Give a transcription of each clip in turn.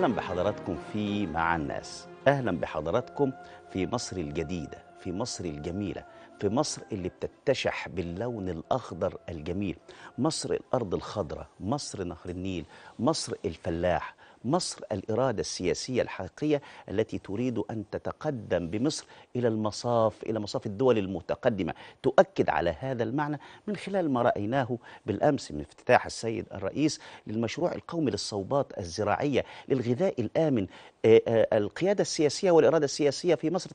أهلا بحضراتكم في مع الناس أهلا بحضراتكم في مصر الجديدة في مصر الجميلة في مصر اللي بتتشح باللون الأخضر الجميل مصر الأرض الخضراء مصر نهر النيل مصر الفلاح مصر الإرادة السياسية الحقيقية التي تريد أن تتقدم بمصر إلى المصاف إلى مصاف الدول المتقدمة تؤكد على هذا المعنى من خلال ما رأيناه بالأمس من افتتاح السيد الرئيس للمشروع القومي للصوبات الزراعية للغذاء الآمن آه، آه، القيادة السياسية والإرادة السياسية في مصر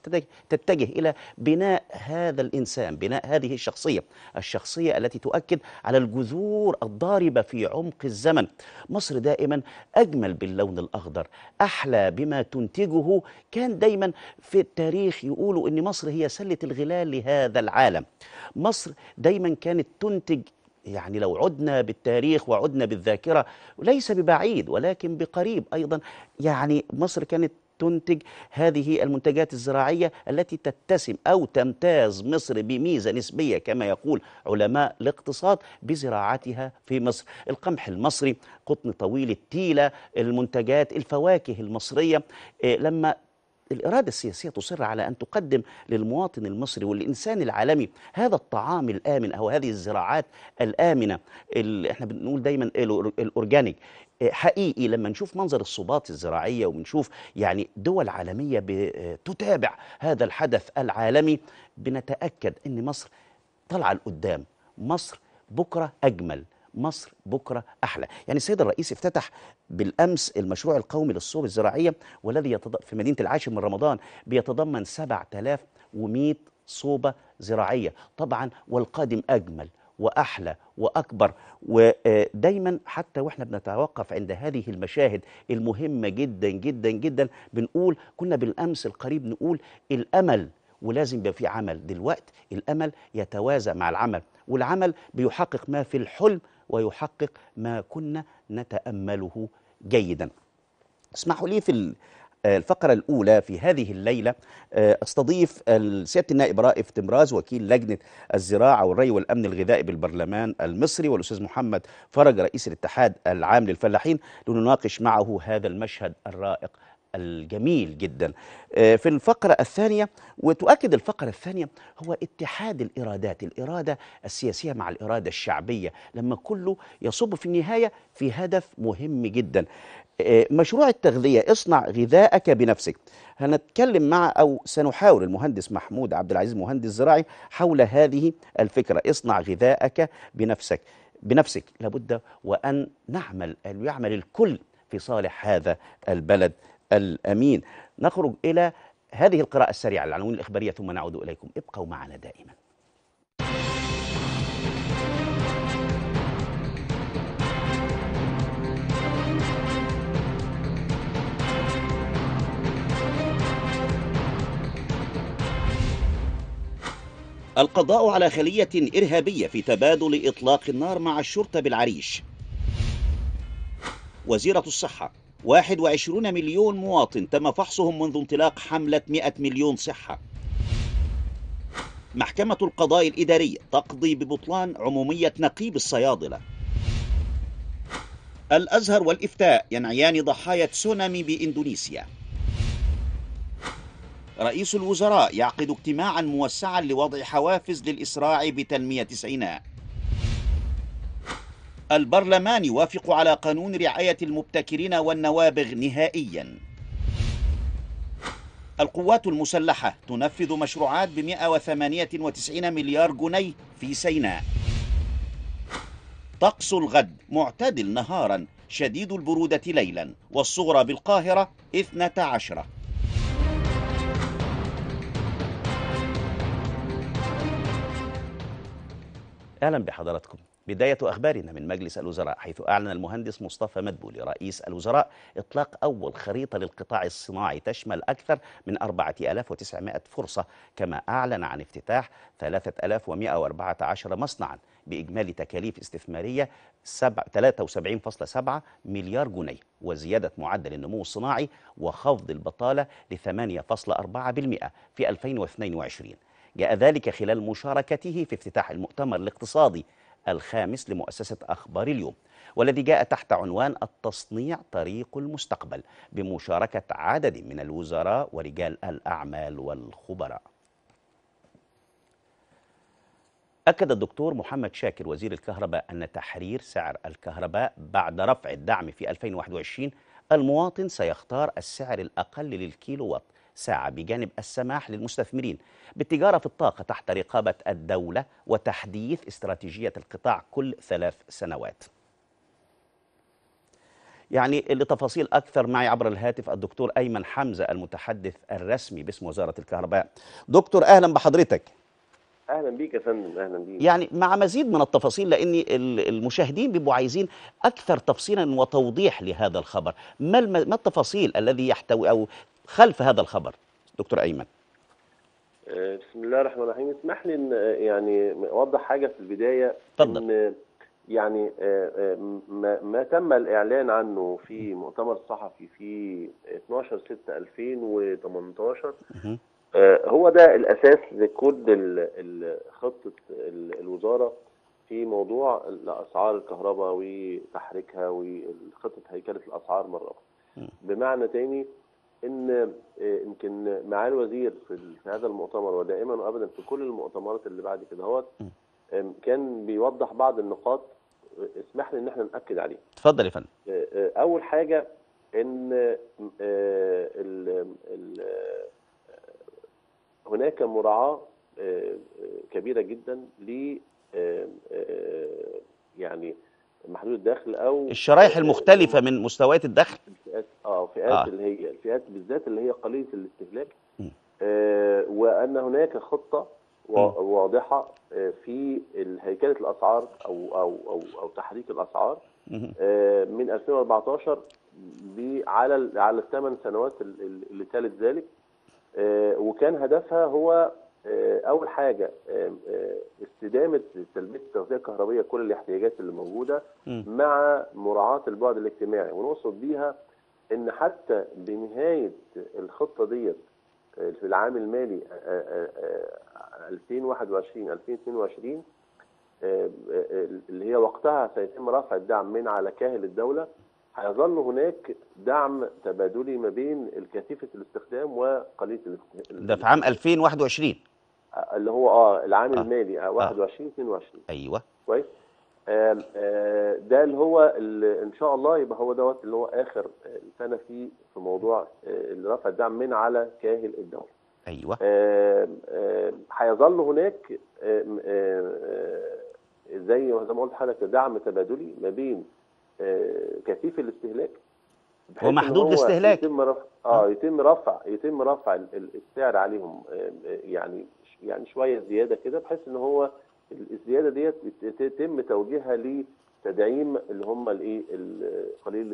تتجه إلى بناء هذا الإنسان بناء هذه الشخصية الشخصية التي تؤكد على الجذور الضاربة في عمق الزمن مصر دائما أجمل بال اللون الأخضر أحلى بما تنتجه كان دايما في التاريخ يقولوا أن مصر هي سلة الغلال لهذا العالم مصر دايما كانت تنتج يعني لو عدنا بالتاريخ وعدنا بالذاكرة ليس ببعيد ولكن بقريب أيضا يعني مصر كانت تنتج هذه المنتجات الزراعية التي تتسم أو تمتاز مصر بميزة نسبية كما يقول علماء الاقتصاد بزراعتها في مصر القمح المصري قطن طويل التيلة المنتجات الفواكه المصرية آه، لما الإرادة السياسية تصر على أن تقدم للمواطن المصري والإنسان العالمي هذا الطعام الآمن أو هذه الزراعات الآمنة اللي احنا بنقول دايما الأورجانيك حقيقي لما نشوف منظر الصوبات الزراعية ونشوف يعني دول عالمية بتتابع هذا الحدث العالمي بنتأكد أن مصر طالعة لقدام مصر بكرة أجمل مصر بكرة أحلى يعني السيد الرئيس افتتح بالأمس المشروع القومي للصوب الزراعية والذي يتض... في مدينة العاشر من رمضان بيتضمن 7100 صوبة زراعية طبعا والقادم أجمل واحلى واكبر ودايما حتى واحنا بنتوقف عند هذه المشاهد المهمه جدا جدا جدا بنقول كنا بالامس القريب نقول الامل ولازم يبقى في عمل دلوقتي الامل يتوازى مع العمل والعمل بيحقق ما في الحلم ويحقق ما كنا نتامله جيدا اسمحوا لي في الفقرة الأولى في هذه الليلة آه، استضيف سيادة النائب رائف تمراز وكيل لجنة الزراعة والري والأمن الغذائي بالبرلمان المصري والأستاذ محمد فرج رئيس الاتحاد العام للفلاحين لنناقش معه هذا المشهد الرائق الجميل جدا آه، في الفقرة الثانية وتؤكد الفقرة الثانية هو اتحاد الإرادات الإرادة السياسية مع الإرادة الشعبية لما كله يصب في النهاية في هدف مهم جدا آه، مشروع التغذية اصنع غذاءك بنفسك هنتكلم مع أو سنحاور المهندس محمود عبد العزيز مهندس زراعي حول هذه الفكرة اصنع غذاءك بنفسك بنفسك لابد وأن نعمل أن يعمل الكل في صالح هذا البلد الأمين نخرج إلى هذه القراءة السريعة للعناوين الإخبارية ثم نعود إليكم ابقوا معنا دائما القضاء على خلية إرهابية في تبادل إطلاق النار مع الشرطة بالعريش وزيرة الصحة 21 مليون مواطن تم فحصهم منذ انطلاق حملة 100 مليون صحة محكمة القضاء الإدارية تقضي ببطلان عمومية نقيب الصيادلة الأزهر والإفتاء ينعيان ضحايا تسونامي بإندونيسيا رئيس الوزراء يعقد اجتماعا موسعا لوضع حوافز للإسراع بتنمية سيناء البرلمان يوافق على قانون رعاية المبتكرين والنوابغ نهائيا القوات المسلحة تنفذ مشروعات ب 198 مليار جنيه في سيناء طقس الغد معتدل نهارا شديد البرودة ليلا والصغرى بالقاهرة 12 أهلا بحضراتكم بداية أخبارنا من مجلس الوزراء حيث أعلن المهندس مصطفى مدبولي رئيس الوزراء إطلاق أول خريطة للقطاع الصناعي تشمل أكثر من 4900 فرصة كما أعلن عن افتتاح 3114 مصنعا بإجمالي تكاليف استثمارية 73.7 مليار جنيه وزيادة معدل النمو الصناعي وخفض البطالة ل 8.4% في 2022 جاء ذلك خلال مشاركته في افتتاح المؤتمر الاقتصادي الخامس لمؤسسة أخبار اليوم والذي جاء تحت عنوان التصنيع طريق المستقبل بمشاركة عدد من الوزراء ورجال الأعمال والخبراء أكد الدكتور محمد شاكر وزير الكهرباء أن تحرير سعر الكهرباء بعد رفع الدعم في 2021 المواطن سيختار السعر الأقل للكيلو وات ساعة بجانب السماح للمستثمرين بالتجارة في الطاقة تحت رقابة الدولة وتحديث استراتيجية القطاع كل ثلاث سنوات يعني لتفاصيل أكثر معي عبر الهاتف الدكتور أيمن حمزة المتحدث الرسمي باسم وزارة الكهرباء دكتور أهلا بحضرتك اهلا بيك يا فندم اهلا بيك يعني مع مزيد من التفاصيل لان المشاهدين بيبقوا عايزين اكثر تفصيلا وتوضيح لهذا الخبر ما ما التفاصيل الذي يحتوي او خلف هذا الخبر دكتور أيمن آه، بسم الله الرحمن الرحيم اسمح لي ان آه، يعني اوضح حاجه في البدايه طبعا. ان يعني آه، ما تم الاعلان عنه في مؤتمر صحفي في 12 6 2018 هو ده الاساس لكل خطه الوزاره في موضوع اسعار الكهرباء وتحريكها وخطه هيكله الاسعار مره بمعنى تاني ان آه، يمكن معالي الوزير في هذا المؤتمر ودائما وابدا في كل المؤتمرات اللي بعد كده هو كان بيوضح بعض النقاط آه، اسمح لي ان احنا ناكد عليها. اتفضل يا فندم. آه، اول حاجه ان ال ال هناك مراعاه كبيره جدا ل يعني محدود الدخل او الشرايح المختلفه من مستويات الدخل الفئات اه فئات آه. اللي هي الفئات بالذات اللي هي قليله الاستهلاك آه وان هناك خطه واضحه آه، في هيكله الاسعار او او او, أو تحريك الاسعار آه من 2014 على على الثمان سنوات اللي تالت ذلك آه وكان هدفها هو آه، اول حاجه آه، آه، استدامه تلبيه التغذيه الكهربائيه كل الاحتياجات اللي موجوده مع مراعاه البعد الاجتماعي ونقصد بيها ان حتى بنهايه الخطه ديت في العام المالي 2021 2022 اللي هي وقتها سيتم رفع الدعم من على كاهل الدوله هيظل هناك دعم تبادلي ما بين الكثيفة الاستخدام وقليلة الاستخدام ده في عام 2021 اللي هو اه العام آه. المالي 21 آه، 22 آه. ايوه كويس آه آه ده اللي هو اللي ان شاء الله يبقى هو دوت اللي هو اخر آه، سنه فيه في موضوع اللي رفع الدعم من على كاهل الدوله. ايوه. هيظل هناك زي زي ما قلت لحضرتك دعم تبادلي ما بين كثيف الاستهلاك ومحدود الاستهلاك يتم رفع اه يتم رفع يتم رفع السعر عليهم يعني يعني شويه زياده كده بحيث ان هو الزياده ديت يتم توجيهها لتدعيم اللي هم الايه قليل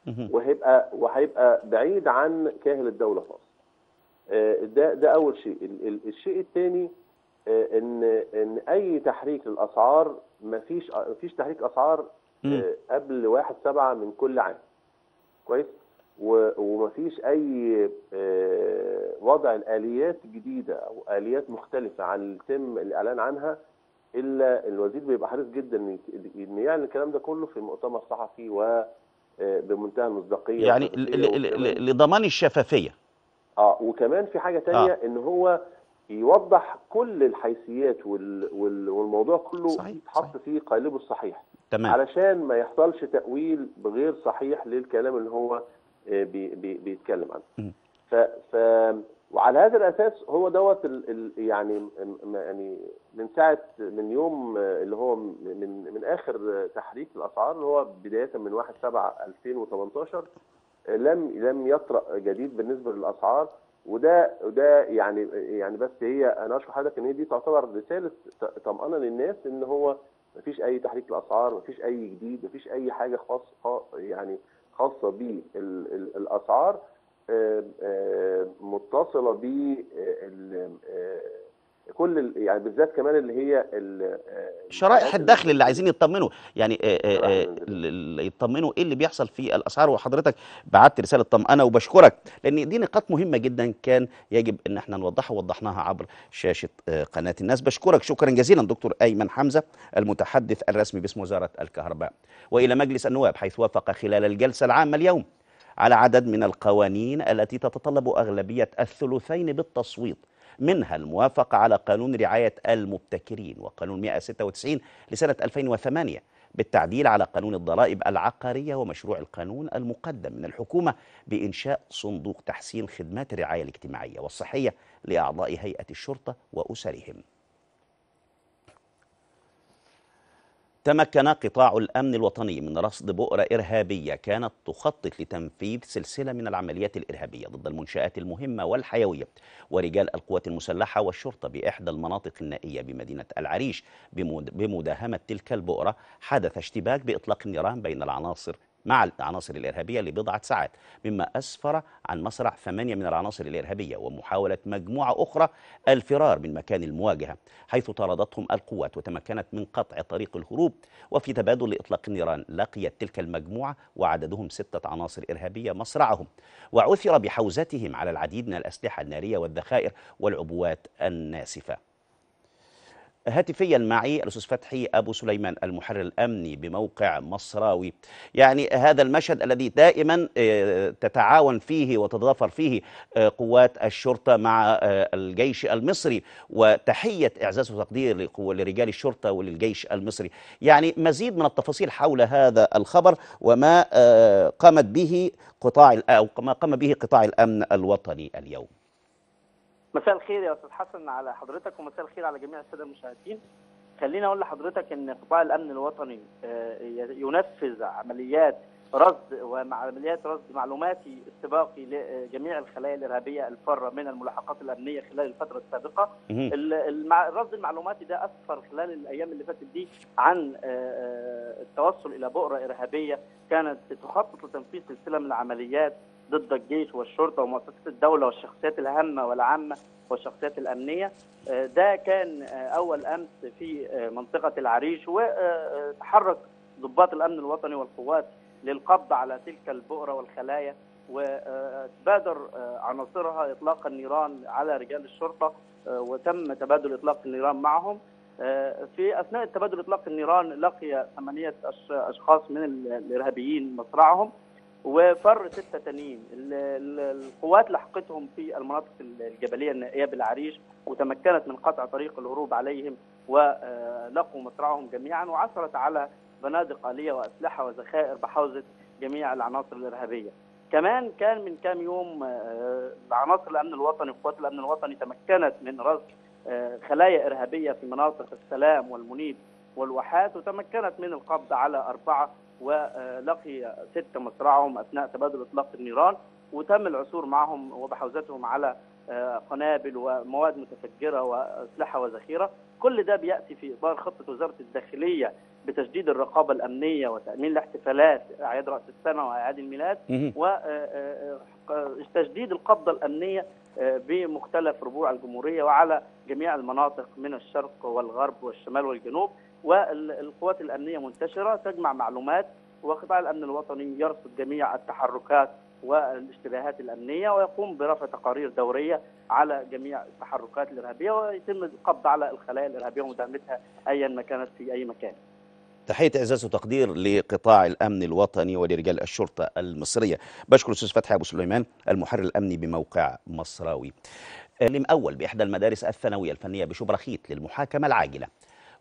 الاستهلاك وهيبقى وهيبقى بعيد عن كاهل الدوله خالص آه، ده ده اول شيء الشيء الثاني آه، ان ان اي تحريك للاسعار ما ما فيش تحريك اسعار آه، قبل 1 7 من كل عام كويس ومفيش اي آه، وضع الاليات جديده او اليات مختلفه عن اللي تم الاعلان عنها الا الوزير بيبقى حريص جدا ان يعلن الكلام ده كله في المؤتمر الصحفي و آه، بمنتهى المصداقيه يعني لضمان الشفافيه اه وكمان في حاجه تانية آه. ان هو يوضح كل الحيثيات وال... والموضوع كله يتحط في قالبه الصحيح تمام علشان ما يحصلش تاويل غير صحيح للكلام اللي هو آه، بيتكلم عنه ف, ف وعلى هذا الاساس هو دوت ال ال يعني يعني من ساعه من يوم آه، اللي هو من من اخر تحريك الاسعار اللي هو بدايه من 1 7 2018 لم لم يطرا جديد بالنسبه للاسعار وده وده يعني يعني بس هي انا اشكر حضرتك ان هي دي تعتبر رساله طمانه للناس ان هو مفيش اي تحريك الاسعار مفيش اي جديد مفيش اي حاجه خاص يعني خاصه بالاسعار آه، آه، متصله بال كل يعني بالذات كمان اللي هي آه، شرائح الدخل اللي عايزين يطمنوا يعني آه، آه، يطمنوا ايه اللي بيحصل في الاسعار وحضرتك بعت رساله طمانه وبشكرك لان دي نقاط مهمه جدا كان يجب ان احنا نوضحها ووضحناها عبر شاشه قناه الناس بشكرك شكرا جزيلا دكتور ايمن حمزه المتحدث الرسمي باسم وزاره الكهرباء والى مجلس النواب حيث وافق خلال الجلسه العامه اليوم على عدد من القوانين التي تتطلب اغلبيه الثلثين بالتصويت منها الموافقة على قانون رعاية المبتكرين وقانون 196 لسنة 2008 بالتعديل على قانون الضرائب العقارية ومشروع القانون المقدم من الحكومة بإنشاء صندوق تحسين خدمات الرعاية الاجتماعية والصحية لأعضاء هيئة الشرطة وأسرهم تمكن قطاع الامن الوطني من رصد بؤره ارهابيه كانت تخطط لتنفيذ سلسله من العمليات الارهابيه ضد المنشات المهمه والحيويه ورجال القوات المسلحه والشرطه باحدى المناطق النائيه بمدينه العريش بمداهمه تلك البؤره حدث اشتباك باطلاق النيران بين العناصر مع العناصر الإرهابية لبضعة ساعات مما أسفر عن مصرع ثمانية من العناصر الإرهابية ومحاولة مجموعة أخرى الفرار من مكان المواجهة حيث طردتهم القوات وتمكنت من قطع طريق الهروب وفي تبادل إطلاق النيران لقيت تلك المجموعة وعددهم ستة عناصر إرهابية مصرعهم وعثر بحوزتهم على العديد من الأسلحة النارية والذخائر والعبوات الناسفة هاتفيا معي الأستاذ فتحي أبو سليمان المحرر الأمني بموقع مصراوي يعني هذا المشهد الذي دائما آه، تتعاون فيه وتتضافر فيه آه، قوات الشرطة مع آه، الجيش المصري وتحية إعزاز وتقدير لرجال الشرطة وللجيش المصري يعني مزيد من التفاصيل حول هذا الخبر وما قامت به قطاع أو ما قام به قطاع الأمن الوطني اليوم مساء الخير يا استاذ حسن على حضرتك ومساء الخير على جميع الساده المشاهدين خليني اقول لحضرتك ان قطاع الامن الوطني آه، ينفذ عمليات رصد وعمليات رصد معلوماتي استباقي لجميع آه، الخلايا الارهابيه الفاره من الملاحقات الامنيه خلال الفتره السابقه. الرصد المعلوماتي ده اسفر خلال الايام اللي فاتت دي عن آه، التوصل الى بؤره ارهابيه كانت تخطط لتنفيذ سلسله من العمليات ضد الجيش والشرطه ومؤسسات الدوله والشخصيات الهامه والعامه والشخصيات الامنيه آه، ده كان آه، اول امس في آه، منطقه العريش وتحرك ضباط الامن الوطني والقوات للقبض على تلك البؤره والخلايا وتبادر عناصرها اطلاق النيران على رجال الشرطه وتم تبادل اطلاق النيران معهم في اثناء تبادل اطلاق النيران لقي ثمانيه اشخاص من الارهابيين مصرعهم وفر ستة تانيين القوات لحقتهم في المناطق الجبلية النائية بالعريش وتمكنت من قطع طريق الهروب عليهم ولقوا مصرعهم جميعا وعثرت على بنادق آلية وأسلحة وذخائر بحوزة جميع العناصر الإرهابية كمان كان من كام يوم آه، عناصر الأمن الوطني وقوات الأمن الوطني تمكنت من رصد آه، خلايا إرهابية في مناطق السلام والمنيب والواحات وتمكنت من القبض على أربعة ولقي ست مصرعهم اثناء تبادل اطلاق النيران وتم العثور معهم وبحوزتهم على آه، قنابل ومواد متفجره واسلحه وذخيره، كل ده بياتي في اطار خطه وزاره الداخليه بتشديد الرقابه الامنيه وتامين الاحتفالات اعياد راس السنه واعياد الميلاد وتشديد آه، آه، القبضه الامنيه بمختلف ربوع الجمهوريه وعلى جميع المناطق من الشرق والغرب والشمال والجنوب والقوات الأمنية منتشرة تجمع معلومات وقطاع الأمن الوطني يرصد جميع التحركات والاشتباهات الأمنية ويقوم برفع تقارير دورية على جميع التحركات الإرهابية ويتم القبض على الخلايا الإرهابية ومداهمتها أيا ما كانت في أي مكان تحية إعزاز وتقدير لقطاع الأمن الوطني ولرجال الشرطة المصرية بشكر الأستاذ فتحي أبو سليمان المحرر الأمني بموقع مصراوي تعليم أول بإحدى المدارس الثانوية الفنية بشبرخيت للمحاكمة العاجلة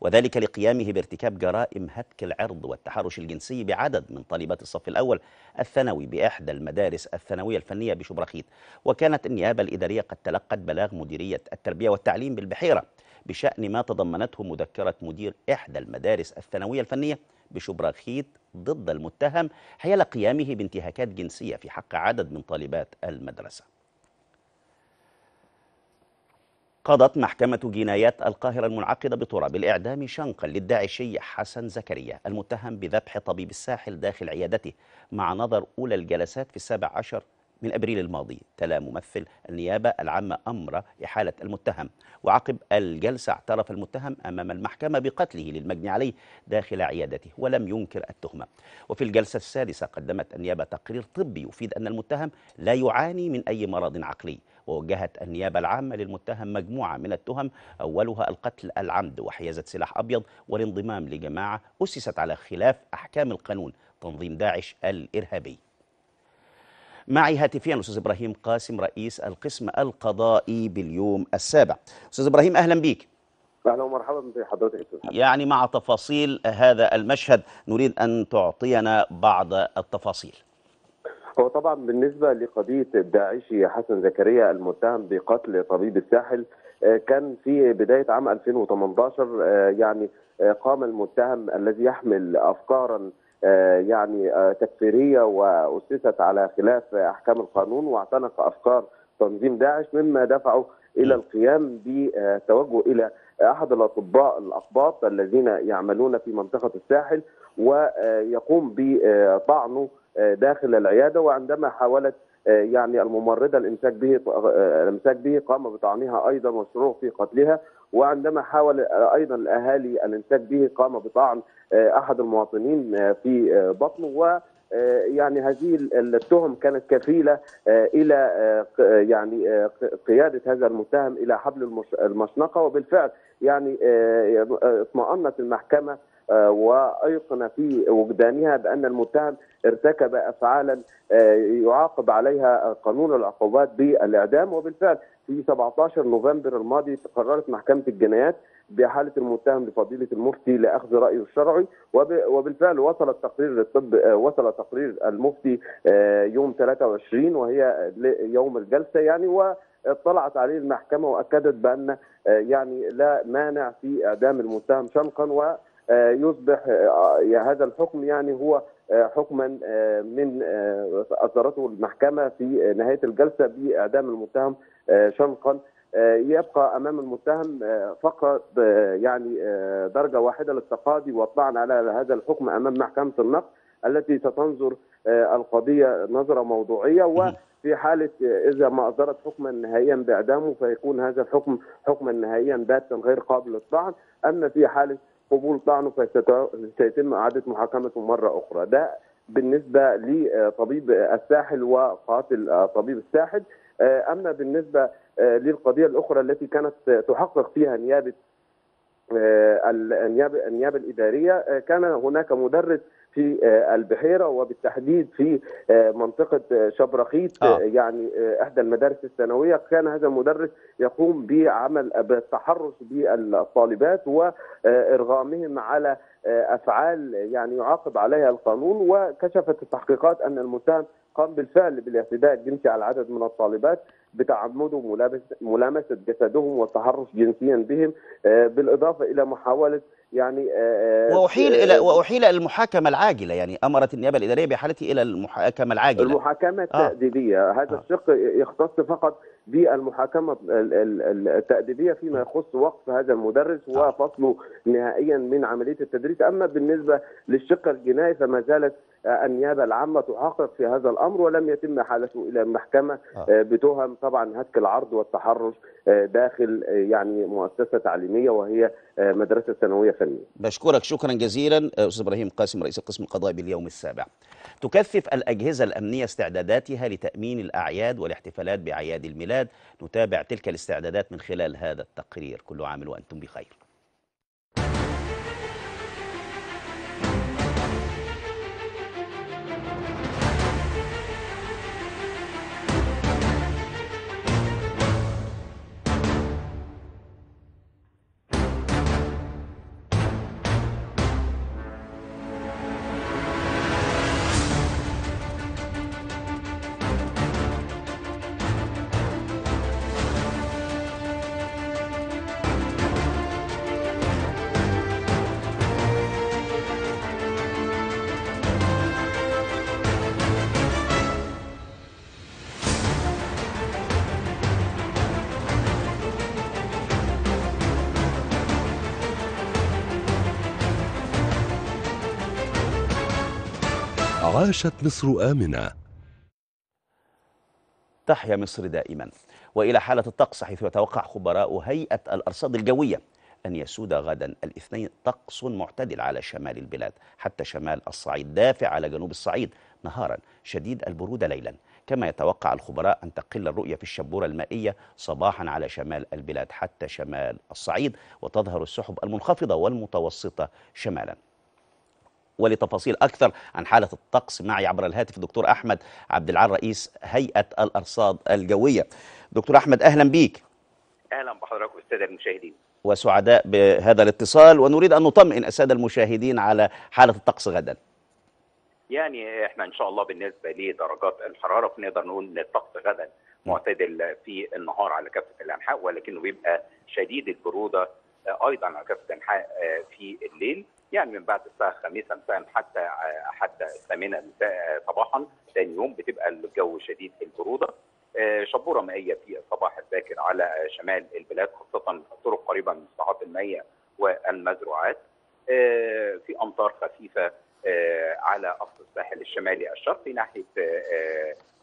وذلك لقيامه بارتكاب جرائم هتك العرض والتحرش الجنسي بعدد من طالبات الصف الأول الثانوي بإحدى المدارس الثانوية الفنية بشبرخيت وكانت النيابة الإدارية قد تلقت بلاغ مديرية التربية والتعليم بالبحيرة بشأن ما تضمنته مذكرة مدير إحدى المدارس الثانوية الفنية بشبرخيت ضد المتهم حيال قيامه بانتهاكات جنسية في حق عدد من طالبات المدرسة قضت محكمة جنايات القاهرة المنعقدة بطرة بالإعدام شنقا للداعشي حسن زكريا المتهم بذبح طبيب الساحل داخل عيادته مع نظر أولى الجلسات في السابع عشر من أبريل الماضي تلا ممثل النيابة العامة أمر إحالة المتهم وعقب الجلسة اعترف المتهم أمام المحكمة بقتله للمجني عليه داخل عيادته ولم ينكر التهمة وفي الجلسة السادسة قدمت النيابة تقرير طبي يفيد أن المتهم لا يعاني من أي مرض عقلي ووجهت النيابة العامة للمتهم مجموعة من التهم أولها القتل العمد وحيازة سلاح أبيض والانضمام لجماعة أسست على خلاف أحكام القانون تنظيم داعش الإرهابي معي هاتفيا الأستاذ ابراهيم قاسم رئيس القسم القضائي باليوم السابع استاذ ابراهيم اهلا بيك اهلا ومرحبا بحضرتك يعني مع تفاصيل هذا المشهد نريد ان تعطينا بعض التفاصيل هو طبعا بالنسبة لقضية الداعشي حسن زكريا المتهم بقتل طبيب الساحل آه، كان في بداية عام 2018 آه، يعني آه، قام المتهم الذي يحمل أفكارا يعني تكفيرية وأسست على خلاف أحكام القانون واعتنق أفكار تنظيم داعش مما دفعه إلى القيام بتوجه إلى أحد الأطباء الأقباط الذين يعملون في منطقة الساحل ويقوم بطعنه داخل العياده وعندما حاولت آه، يعني الممرضه الامساك به آه، الامساك به قام بطعنها ايضا والشروع في قتلها وعندما حاول آه، ايضا الاهالي الامساك به قام بطعن احد المواطنين في بطنه و يعني هذه التهم كانت كفيله الى يعني قياده هذا المتهم الى حبل المشنقه وبالفعل يعني اطمأنت المحكمه وايقن في وجدانها بان المتهم ارتكب افعالا آه، يعاقب عليها قانون العقوبات بالاعدام وبالفعل في 17 نوفمبر الماضي قررت محكمه الجنايات بحاله المتهم بفضيله المفتي لاخذ رايه الشرعي وبالفعل وصل التقرير للطب آه، وصل تقرير المفتي آه، يوم 23 وهي يوم الجلسه يعني و اطلعت عليه المحكمه واكدت بان يعني لا مانع في اعدام المتهم شنقا ويصبح هذا الحكم يعني هو حكما آه، من آه، اصدرته المحكمه في نهايه الجلسه باعدام المتهم آه، شنقا يبقى امام المتهم فقط يعني درجه واحده للتقاضي واطلعنا على هذا الحكم امام محكمه النقد التي ستنظر القضيه نظره موضوعيه وفي حاله اذا ما اصدرت حكما نهائيا باعدامه فيكون هذا الحكم حكما نهائيا باتا غير قابل للطعن اما في حاله قبول طعنه فسيتم اعاده محاكمته مره اخرى ده بالنسبه لطبيب الساحل وقاتل طبيب الساحل اما بالنسبه للقضيه الاخرى التي كانت تحقق فيها نيابه آه، النيابه النيابه الاداريه آه، كان هناك مدرس في آه، البحيره وبالتحديد في آه، منطقه آه، شبرخيت آه. يعني احدى المدارس الثانويه كان هذا المدرس يقوم بعمل بالتحرش بالطالبات وارغامهم على افعال يعني يعاقب عليها القانون وكشفت التحقيقات ان المتهم قام بالفعل بالاعتداء الجنسي على عدد من الطالبات بتعمد ملامسه جسدهم والتحرش جنسيا بهم بالاضافه الى محاوله يعني آه، آه، واحيل آه، الى واحيل الى المحاكمه العاجله يعني امرت النيابه الاداريه بحالتي الى المحاكمه العاجله المحاكمه التاديبيه آه. هذا آه. الشق يختص فقط بالمحاكمه التاديبيه فيما يخص وقف هذا المدرس وفصله نهائيا من عمليه التدريس اما بالنسبه للشق الجنائي فما زالت النيابه العامه تحقق في هذا الامر ولم يتم حالته الى المحكمه آه. آه، بتهم طبعا هتك العرض والتحرش آه، داخل يعني مؤسسه تعليميه وهي مدرسه ثانويه فنيه. بشكرك شكرا جزيلا استاذ ابراهيم قاسم رئيس القسم القضائي باليوم السابع. تكثف الاجهزه الامنيه استعداداتها لتامين الاعياد والاحتفالات باعياد الميلاد، نتابع تلك الاستعدادات من خلال هذا التقرير، كل عام وانتم بخير. عاشت مصر آمنة تحيا مصر دائما وإلى حالة الطقس حيث يتوقع خبراء هيئة الأرصاد الجوية أن يسود غدا الاثنين طقس معتدل على شمال البلاد حتى شمال الصعيد دافع على جنوب الصعيد نهارا شديد البرودة ليلا كما يتوقع الخبراء أن تقل الرؤية في الشبورة المائية صباحا على شمال البلاد حتى شمال الصعيد وتظهر السحب المنخفضة والمتوسطة شمالا ولتفاصيل أكثر عن حالة الطقس معي عبر الهاتف دكتور أحمد عبد العال رئيس هيئة الأرصاد الجوية دكتور أحمد أهلا بيك أهلا بحضرتك والسادة المشاهدين وسعداء بهذا الاتصال ونريد أن نطمئن السادة المشاهدين على حالة الطقس غدا يعني احنا ان شاء الله بالنسبه لدرجات الحراره بنقدر نقول ان الطقس غدا معتدل في النهار على كافه الانحاء ولكنه بيبقى شديد البروده ايضا على كافه الانحاء في الليل يعني من بعد الساعه 5 مساء حتى حتى 8 صباحا ثاني يوم بتبقى الجو شديد البروده آه، شبوره مائيه في الصباح الباكر على شمال البلاد خاصه الطرق قريبه من الساحات المائيه والمزروعات آه، في امطار خفيفه آه، على اقصى الساحل الشمالي الشرقي ناحيه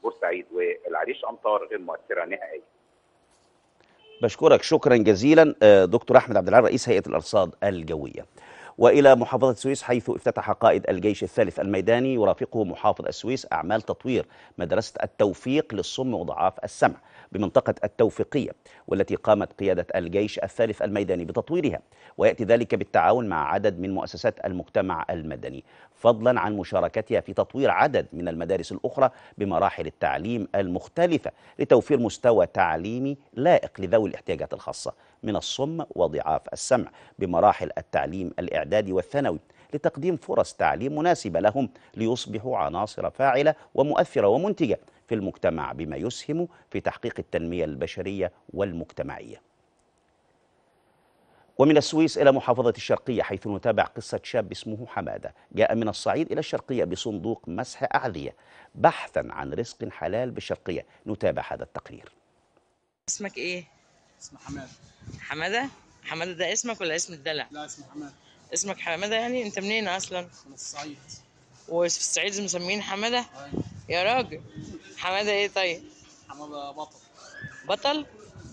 بورسعيد والعريش امطار غير مؤثره نهائيا. بشكرك شكرا جزيلا دكتور احمد عبد العال رئيس هيئه الارصاد الجويه. وإلى محافظة السويس حيث افتتح قائد الجيش الثالث الميداني يرافقه محافظ السويس أعمال تطوير مدرسة التوفيق للصم وضعاف السمع بمنطقة التوفيقية والتي قامت قيادة الجيش الثالث الميداني بتطويرها ويأتي ذلك بالتعاون مع عدد من مؤسسات المجتمع المدني فضلا عن مشاركتها في تطوير عدد من المدارس الأخرى بمراحل التعليم المختلفة لتوفير مستوى تعليمي لائق لذوي الاحتياجات الخاصة من الصم وضعاف السمع بمراحل التعليم الإعدادي والثانوي لتقديم فرص تعليم مناسبة لهم ليصبحوا عناصر فاعلة ومؤثرة ومنتجة في المجتمع بما يسهم في تحقيق التنمية البشرية والمجتمعية ومن السويس إلى محافظة الشرقية حيث نتابع قصة شاب اسمه حمادة جاء من الصعيد إلى الشرقية بصندوق مسح أعذية بحثا عن رزق حلال بالشرقية نتابع هذا التقرير اسمك إيه؟ اسمه حماده حماده حماده ده اسمك ولا اسم الدلع لا اسمي حماده اسمك حماده يعني انت منين اصلا من الصعيد وفي الصعيد مسمين حماده أيوة. يا راجل حماده ايه طيب حماده بطل بطل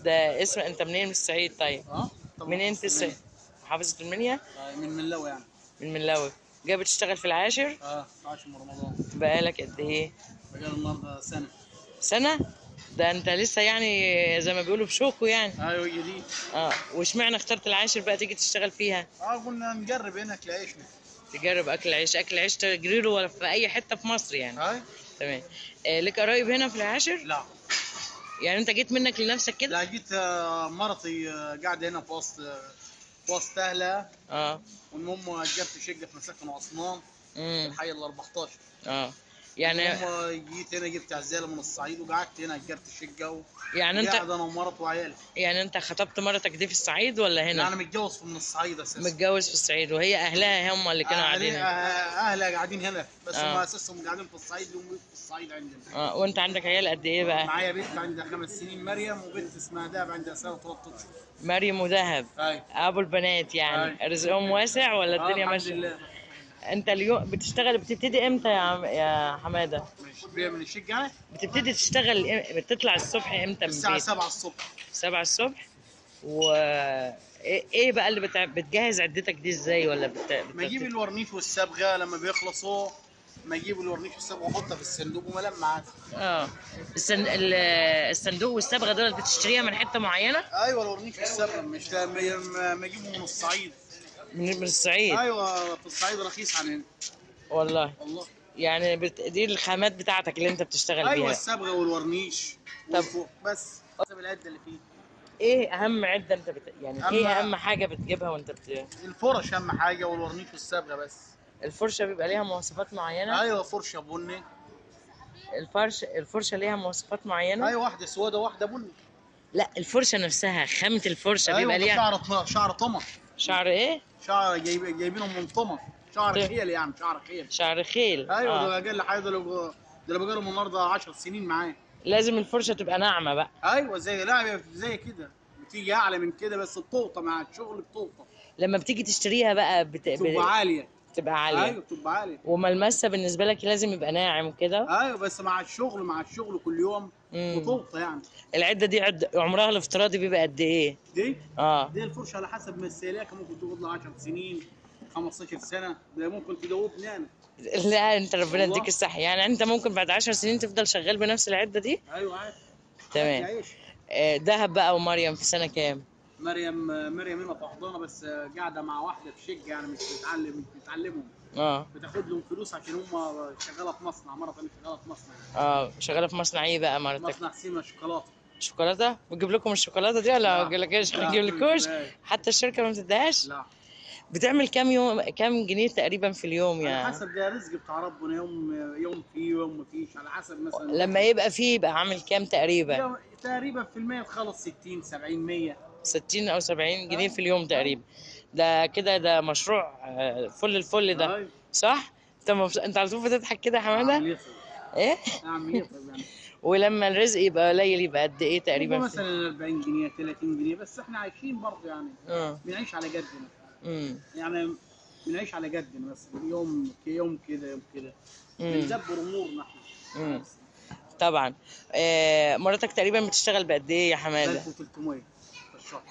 ده اسم انت منين من الصعيد طيب اه منين في الصعيد محافظه المنيا آه من ملاوي يعني من ملاوي، جاي بتشتغل في العاشر اه في عاشر رمضان بقالك قد ايه بقالي النهارده سنه سنه ده انت لسه يعني زي ما بيقولوا بشوكه يعني ايوه جديد اه واشمعنى اخترت العاشر بقى تيجي تشتغل فيها اه قلنا نجرب هنا اكل عيش تجرب اكل عيش اكل عيش تجريره ولا في اي حته في مصر يعني ايوه تمام آه لك قرايب هنا في العاشر لا يعني انت جيت منك لنفسك كده لا جيت آه، مرتي آه، قاعده هنا في وسط آه، في وسط اهلها اه والمهم اجرت شقه في مساكن في الحي ال 14 اه يعني جيت هنا جبت عزاله من الصعيد وقعدت هنا اجرت شقه و... يعني انت قاعد انا ومرت وعيالي يعني انت خطبت مرتك دي في الصعيد ولا هنا؟ لا يعني انا متجوز من الصعيد اساسا متجوز في الصعيد وهي اهلها هم اللي كانوا قاعدين هنا أه- أه- اهلها قاعدين هنا بس آه. هم اساسهم قاعدين في الصعيد لهم في الصعيد عندنا اه وانت عندك عيال قد ايه بقى؟ معايا بنت عندها خمس سنين مريم وبنت اسمها دهب عندها سنه وثلاث اشهر مريم وذهب ابو البنات يعني رزقهم واسع ولا آه، الدنيا الحمد ماشيه؟ انت اليوم بتشتغل بتبتدي امتى يا عم يا حماده؟ من الشيء يعني؟ بتبتدي تشتغل بتطلع الصبح امتى من الساعة 7 الصبح 7 الصبح و إيه،, ايه بقى اللي بتع... بتجهز عدتك دي ازاي ولا بت... بت... بجيب الورنيش والصبغه لما بيخلصوا ما اجيب الورنيش والصبغه واحطها في الصندوق وملم عادي اه السن... الصندوق والصبغه دول بتشتريها من حته معينه؟ ايوه الورنيش والصبغه مش ما اجيبهم من الصعيد من من الصعيد ايوه في الصعيد رخيص عن هنا والله والله يعني بت... دي الخامات بتاعتك اللي انت بتشتغل أيوة بيها ايوه الصبغه والورنيش طب بس حسب العده اللي فيه ايه اهم عده انت بت... يعني ايه اهم حاجه بتجيبها وانت بت... الفرش اهم حاجه والورنيش والصبغه بس الفرشه بيبقى ليها مواصفات معينه ايوه فرشه بني الفرش الفرشه ليها مواصفات معينه ايوه واحده سودا واحده بني لا الفرشه نفسها خامه الفرشه أيوة بيبقى ليها شعر شعر طمر شعر ايه شعر جايب جايبينه منطمه شعر طيب. خيل يعني شعر خيل شعر خيل ايوه آه. ده اجل حاجه ده لو النهارده 10 سنين معاه لازم الفرشه تبقى ناعمه بقى ايوه زي لا زي كده بتيجي اعلى من كده بس بتقطه مع الشغل بتقطه لما بتيجي تشتريها بقى بت... بتبقى عاليه تبقى عاليه ايوه بتبقى عاليه وملمسها بالنسبه لك لازم يبقى ناعم كده ايوه بس مع الشغل مع الشغل كل يوم بطوبه يعني العده دي عد عمرها الافتراضي بيبقى قد ايه؟ دي؟ اه دي الفرشه على حسب ما استهلاكها ممكن تقعد لها 10 سنين 15 سنه ده ممكن تدوب انا يعني. لا انت ربنا يديك الصحه يعني انت ممكن بعد 10 سنين تفضل شغال بنفس العده دي؟ ايوه عادي تمام آه، دهب بقى ومريم في سنه كام؟ مريم مريم هنا في بس قاعده مع واحده في شقه يعني مش بتعلم مش بتعلمهم اه بتاخد لهم فلوس عشان هم شغاله في مصنع مره ثانيه شغاله في مصنع اه شغاله في مصنع ايه بقى مرتك؟ مصنع سيما شوكولاته شوكولاته؟ بتجيب لكم الشوكولاته دي ولا ما بتجيبلكوش؟ حتى الشركه ما بتديهاش؟ لا بتعمل كام يوم كام جنيه تقريبا في اليوم يعني على حسب ده رزق بتاع ربنا يوم يوم فيه يوم ما فيش على حسب مثلا لما يبقى فيه يبقى عامل كام تقريبا تقريبا في المية تخلص 60 70 100 60 او 70 جنيه آه. في اليوم تقريبا ده كده ده مشروع آه، فل الفل ده أيوة. صح انت مبس... انت على طول بتضحك كده يا حماده ايه ولما الرزق يبقى قليل يبقى قد ايه تقريبا مثلا 40 جنيه 30 جنيه بس احنا عايشين برضه يعني آه. بنعيش على قدنا يعني بنعيش على قدنا بس يوم يوم كده يوم كده بندبر امورنا احنا طبعا آه، مراتك تقريبا بتشتغل بقد ايه يا حماده 1300 في الشهر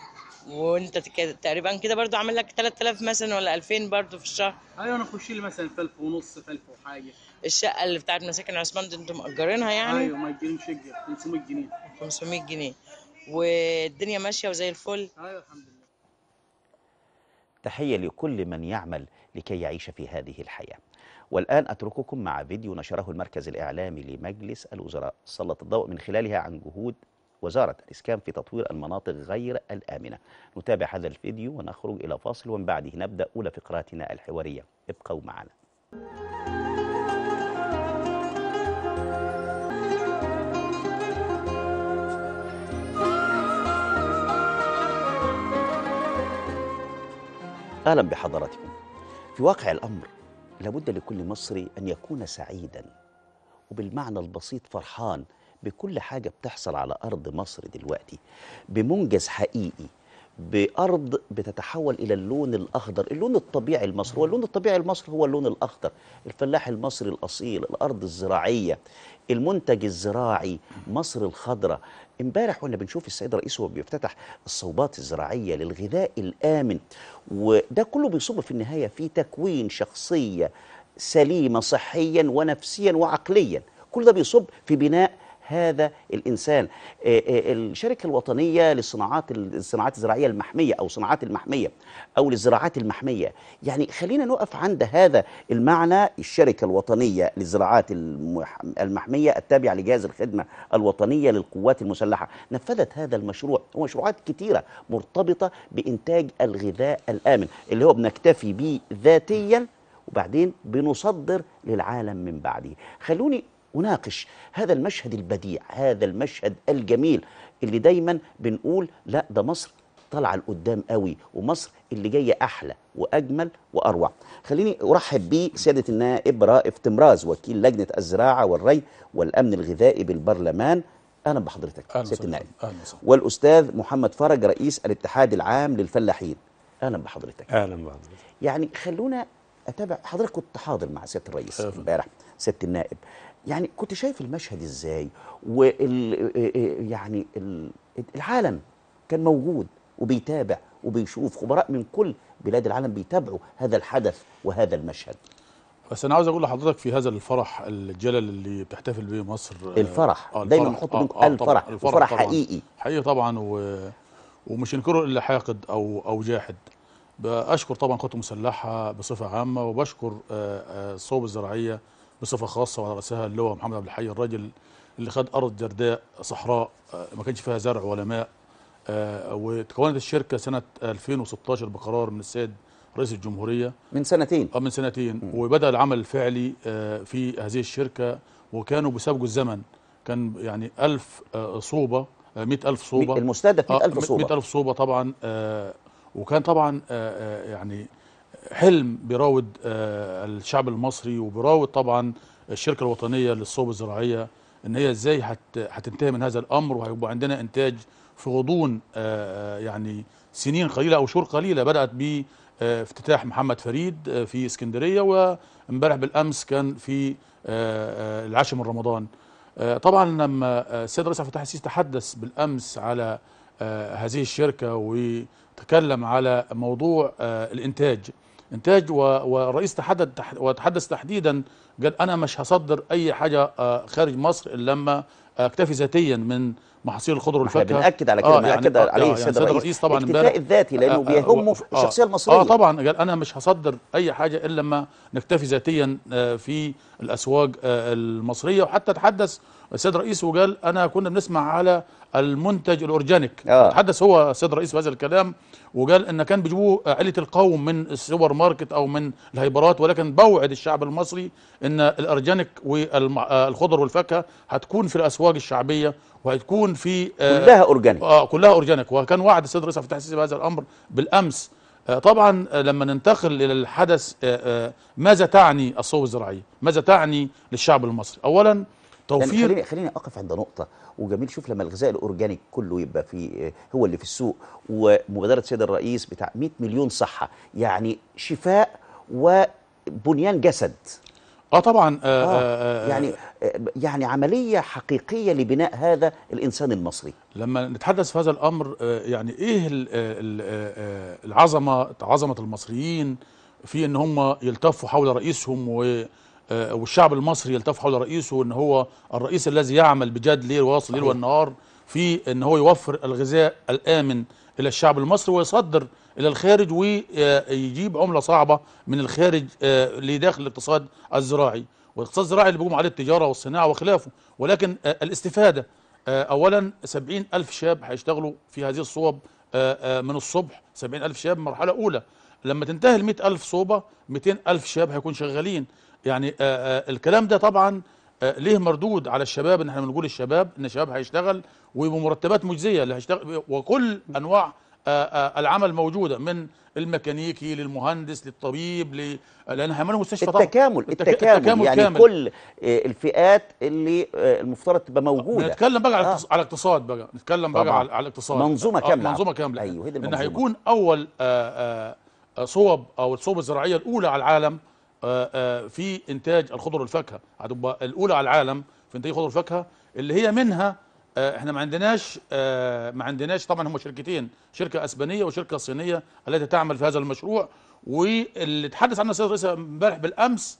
وانت كده تقريبا كده برضو عامل لك 3000 مثلا ولا 2000 برضو في الشهر ايوه انا اخش لي مثلا 1000 ونص 1000 وحاجه الشقه اللي بتاعت مساكن عثمان دي انتوا مأجرينها يعني ايوه مأجرين شقه 500 جنيه 500 جنيه والدنيا ماشيه وزي الفل ايوه الحمد لله تحيه لكل من يعمل لكي يعيش في هذه الحياه والآن أترككم مع فيديو نشره المركز الإعلامي لمجلس الوزراء سلط الضوء من خلالها عن جهود وزارة الإسكان في تطوير المناطق غير الآمنة نتابع هذا الفيديو ونخرج إلى فاصل ومن بعده نبدأ أولى فقراتنا الحوارية ابقوا معنا أهلا بحضراتكم في واقع الأمر لابد لكل مصري أن يكون سعيدا وبالمعنى البسيط فرحان بكل حاجة بتحصل على أرض مصر دلوقتي بمنجز حقيقي بأرض بتتحول إلى اللون الأخضر اللون الطبيعي المصري هو اللون الطبيعي المصري هو اللون الأخضر الفلاح المصري الأصيل الأرض الزراعية المنتج الزراعي مصر الخضراء امبارح وانا بنشوف السيد الرئيس وهو بيفتتح الصوبات الزراعيه للغذاء الامن وده كله بيصب في النهايه في تكوين شخصيه سليمه صحيا ونفسيا وعقليا كل ده بيصب في بناء هذا الإنسان آه، آه، الشركة الوطنية للصناعات الصناعات الزراعية المحمية أو صناعات المحمية أو للزراعات المحمية يعني خلينا نقف عند هذا المعنى الشركة الوطنية للزراعات المحمية التابعة لجهاز الخدمة الوطنية للقوات المسلحة نفذت هذا المشروع ومشروعات كثيرة مرتبطة بإنتاج الغذاء الآمن اللي هو بنكتفي به ذاتيا وبعدين بنصدر للعالم من بعده خلوني أناقش هذا المشهد البديع هذا المشهد الجميل اللي دايما بنقول لا ده مصر طالعه لقدام قوي ومصر اللي جايه احلى واجمل واروع خليني ارحب بسياده النائب رائف تمراز وكيل لجنه الزراعه والري والامن الغذائي بالبرلمان اهلا بحضرتك أهلا سياده النائب أهلا والاستاذ محمد فرج رئيس الاتحاد العام للفلاحين اهلا بحضرتك اهلا بحضرتك يعني خلونا اتابع حضرتك كنت حاضر مع سياده الرئيس امبارح سياده النائب يعني كنت شايف المشهد ازاي وال إيه- إيه- إيه- يعني العالم كان موجود وبيتابع وبيشوف خبراء من كل بلاد العالم بيتابعوا هذا الحدث وهذا المشهد بس انا عاوز اقول لحضرتك في هذا الفرح الجلل اللي بتحتفل به مصر آه، الفرح آه دايما نحط آه آه الفرح الفرح, الفرح طبعًا حقيقي حقيقي طبعا و... ومش ينكره الا حاقد او او جاحد بشكر طبعا قوات مسلحه بصفه عامه وبشكر آه، آه، الصوب الزراعيه بصفه خاصه وعلى راسها اللواء محمد عبد الحي الراجل اللي خد ارض جرداء صحراء آه، ما كانش فيها زرع ولا ماء آه، وتكونت الشركه سنه 2016 بقرار من السيد رئيس الجمهوريه من سنتين اه من سنتين م. وبدا العمل الفعلي آه، في هذه الشركه وكانوا بيسابقوا الزمن كان يعني 1000 صوبه 100000 صوبه المستهدف 100000 صوبه 100000 صوبه طبعا وكان طبعا يعني حلم بيراود آه، الشعب المصري وبيراود طبعا الشركه الوطنيه للصوب الزراعيه ان هي ازاي هتنتهي من هذا الامر وهيبقى عندنا انتاج في غضون آه، آه، يعني سنين قليله او شهور قليله بدات بافتتاح محمد فريد في اسكندريه وامبارح بالامس كان في العاشر من رمضان طبعا لما السيد رئيس عبد الفتاح السيسي تحدث بالامس على هذه الشركه وتكلم على موضوع الانتاج انتاج والرئيس تحدد وتحدث تحديدا قال انا مش هصدر اي حاجه آه، خارج مصر الا لما اكتفي ذاتيا من محاصيل الخضر والفاكهه بنأكد على آه، كده يعني آه،, آه يعني عليه السيد الرئيس, الرئيس طبعا الاكتفاء الذاتي لانه آه بيهمه آه الشخصيه المصريه اه طبعا قال انا مش هصدر اي حاجه الا لما نكتفي ذاتيا في الاسواق المصريه وحتى تحدث السيد الرئيس وقال انا كنا بنسمع على المنتج الاورجانيك آه. تحدث هو سيد رئيس بهذا الكلام وقال ان كان بيجيبوه عيله القوم من السوبر ماركت او من الهيبرات ولكن بوعد الشعب المصري ان الاورجانيك والخضر آه، والفاكهه هتكون في الاسواق الشعبيه وهتكون في آه كلها اورجانيك آه كلها اورجانيك وكان وعد السيد رئيس عبد الفتاح السيسي بهذا الامر بالامس آه طبعا آه، لما ننتقل الى الحدث آه, آه، ماذا تعني الصوب الزراعيه؟ ماذا تعني للشعب المصري؟ اولا توفير خليني خليني اقف عند نقطه وجميل شوف لما الغذاء الاورجانيك كله يبقى في آه، هو اللي في السوق ومبادره سيد الرئيس بتاع 100 مليون صحه يعني شفاء وبنيان جسد اه طبعا آه آه آه, آه،, آه. يعني يعني عمليه حقيقيه لبناء هذا الانسان المصري لما نتحدث في هذا الامر يعني ايه العظمه عظمه المصريين في ان هم يلتفوا حول رئيسهم آه، والشعب المصري يلتف حول رئيسه ان هو الرئيس الذي يعمل بجد ليل واصل ليل والنهار في ان هو يوفر الغذاء الامن الى الشعب المصري ويصدر الى الخارج ويجيب عمله صعبه من الخارج آه، لداخل الاقتصاد الزراعي والاقتصاد الزراعي اللي بيقوم عليه التجاره والصناعه وخلافه ولكن آه، الاستفاده اولا 70 الف شاب هيشتغلوا في هذه الصوب من الصبح 70 الف شاب مرحله اولى لما تنتهي ال 100 الف صوبه 200 الف شاب هيكون شغالين يعني آه، آه، الكلام ده طبعا آه، ليه مردود على الشباب ان احنا بنقول الشباب ان الشباب هيشتغل ويبقى مرتبات مجزيه اللي هيشتغل وكل انواع العمل موجوده من الميكانيكي للمهندس للطبيب لان هيعملوا مستشفى التكامل طبعا. التكامل, التكامل يعني كامل. كل الفئات اللي المفترض تبقى موجوده نتكلم بقى آه. على الاقتصاد بقى نتكلم بقى على الاقتصاد منظومه كامله منظومه كامله ايوه ان هيكون اول آآ آآ صوب او الصوب الزراعيه الاولى على العالم آه، آه، في انتاج الخضر والفاكهه هتبقى الاولى على العالم في انتاج خضر والفاكهه اللي هي منها آه، احنا ما عندناش ما عندناش طبعا هم شركتين شركه اسبانيه وشركه صينيه التي تعمل في هذا المشروع واللي اتحدث عنه السيد الرئيس امبارح بالامس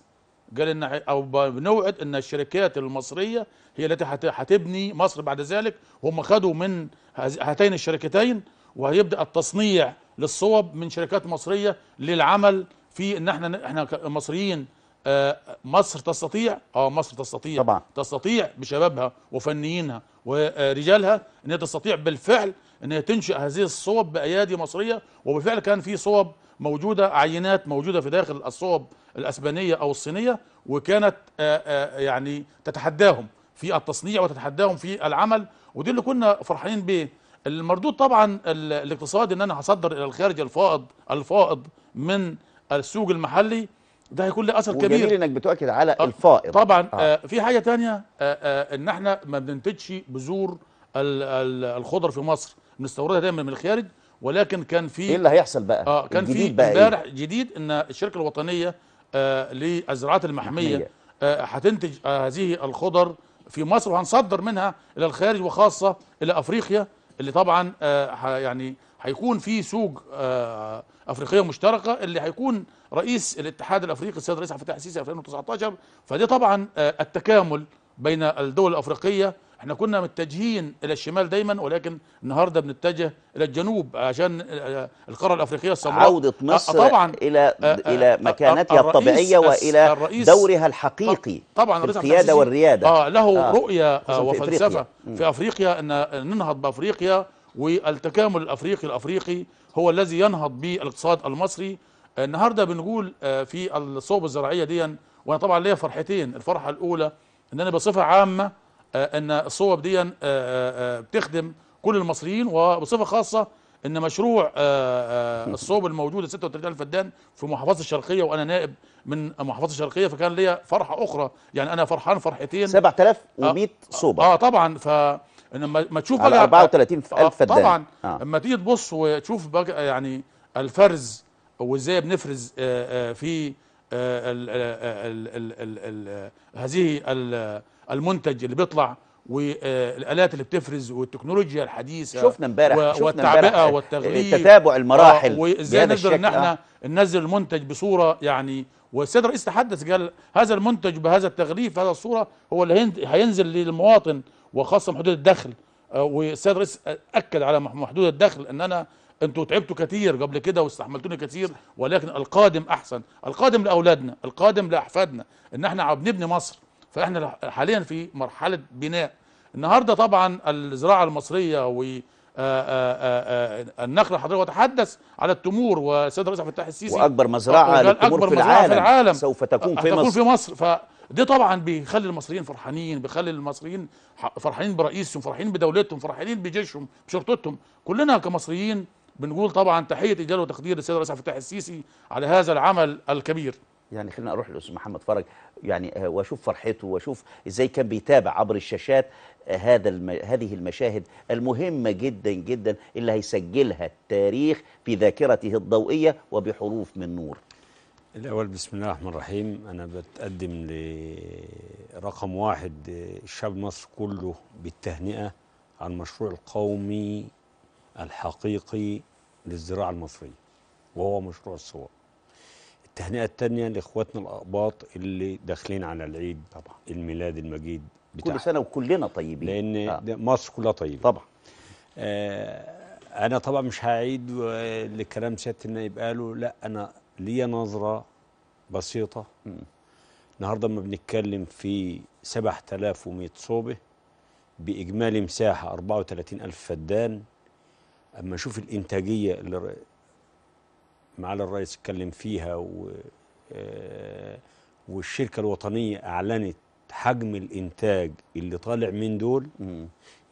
قال ان او بنوعد ان الشركات المصريه هي التي هتبني مصر بعد ذلك هم خدوا من هاتين الشركتين وهيبدا التصنيع للصوب من شركات مصريه للعمل في ان احنا احنا كمصريين آه، مصر تستطيع اه مصر تستطيع طبعا تستطيع بشبابها وفنيينها ورجالها ان هي تستطيع بالفعل ان هي تنشئ هذه الصوب بايادي مصريه وبالفعل كان في صوب موجوده عينات موجوده في داخل الصوب الاسبانيه او الصينيه وكانت آآ آه، آآ آه، يعني تتحداهم في التصنيع وتتحداهم في العمل ودي اللي كنا فرحانين بيه المردود طبعا الاقتصادي ان انا هصدر الى الخارج الفائض الفائض من السوق المحلي ده هيكون له اثر كبير وجميل انك بتؤكد على الفائض طبعا آه. آه، في حاجه ثانيه آه،, آه ان احنا ما بننتجش بذور الخضر في مصر بنستوردها دايما من الخارج ولكن كان في ايه اللي هيحصل بقى آه كان في إيه؟ امبارح إيه؟ جديد ان الشركه الوطنيه آه للزراعات المحميه آه، هتنتج آه هذه الخضر في مصر وهنصدر منها الى الخارج وخاصه الى افريقيا اللي طبعا آه يعني هيكون في سوق آه، افريقيه مشتركه اللي هيكون رئيس الاتحاد الافريقي السيد الرئيس عبد الفتاح السيسي 2019 فدي طبعا آه، التكامل بين الدول الافريقيه احنا كنا متجهين الى الشمال دايما ولكن النهارده بنتجه الى الجنوب عشان آه، القاره الافريقيه السمراء عوده مصر طبعا الى الى مكانتها الطبيعيه والى دورها الحقيقي طبعا في القياده والرياده اه له آه رؤيه وفلسفه في, في افريقيا ان ننهض بافريقيا والتكامل الافريقي الافريقي هو الذي ينهض به الاقتصاد المصري النهارده بنقول آه، في الصوب الزراعيه دي وانا طبعا ليا فرحتين الفرحه الاولى ان انا بصفه عامه آه، ان الصوب دي آه، بتخدم كل المصريين وبصفه خاصه ان مشروع الصوب الموجود 36000 فدان في محافظه الشرقيه وانا نائب من محافظه الشرقيه فكان ليا فرحه اخرى يعني انا فرحان فرحتين 7100 صوبه اه طبعا ف انما ما تشوف على 34000 آه، فدان طبعا آه. اما تيجي تبص وتشوف بقى يعني الفرز وازاي بنفرز في هذه المنتج اللي بيطلع والالات اللي بتفرز والتكنولوجيا الحديثه شفنا امبارح والتعبئه والتغليف تتابع المراحل آه، وازاي نقدر ان احنا آه. ننزل المنتج بصوره يعني والسيد الرئيس تحدث قال هذا المنتج بهذا التغليف هذا الصوره هو اللي هينزل للمواطن وخاصه محدود الدخل آه، والسيد الرئيس آه، اكد على محدود الدخل ان انا انتوا تعبتوا كتير قبل كده واستحملتوني كتير ولكن القادم احسن القادم لاولادنا القادم لاحفادنا ان احنا عم بنبني مصر فاحنا حاليا في مرحله بناء النهارده طبعا الزراعه المصريه و آه، النخل حضرتك وتحدث على التمور والسيد الرئيس عبد الفتاح السيسي واكبر مزرعه للتمور في, العالم, في العالم سوف تكون في مصر, في مصر ده طبعا بيخلي المصريين فرحانين بيخلي المصريين فرحانين برئيسهم فرحانين بدولتهم فرحانين بجيشهم بشرطتهم كلنا كمصريين بنقول طبعا تحيه اجلال وتقدير للسيد الرئيس عبد الفتاح السيسي على هذا العمل الكبير يعني خلينا اروح للاستاذ محمد فرج يعني آه، واشوف فرحته واشوف ازاي كان بيتابع عبر الشاشات آه، هذا الم... هذه المشاهد المهمه جدا جدا اللي هيسجلها التاريخ في ذاكرته الضوئيه وبحروف من نور الأول بسم الله الرحمن الرحيم أنا بتقدم لرقم واحد الشعب المصري كله بالتهنئة على المشروع القومي الحقيقي للزراعة المصرية وهو مشروع الصور التهنئة الثانية لإخواتنا الأقباط اللي داخلين على العيد طبعا الميلاد المجيد بتاعنا. كل سنة وكلنا طيبين لأن آه. مصر كلها طيبة طبعا آه أنا طبعا مش هعيد آه، لكلام سيادة النائب قاله لا أنا ليا نظرة بسيطة النهاردة ما بنتكلم في 7100 صوبة بإجمالي مساحة 34000 فدان أما أشوف الإنتاجية اللي معالي الرئيس اتكلم فيها و آه، والشركة الوطنية أعلنت حجم الإنتاج اللي طالع من دول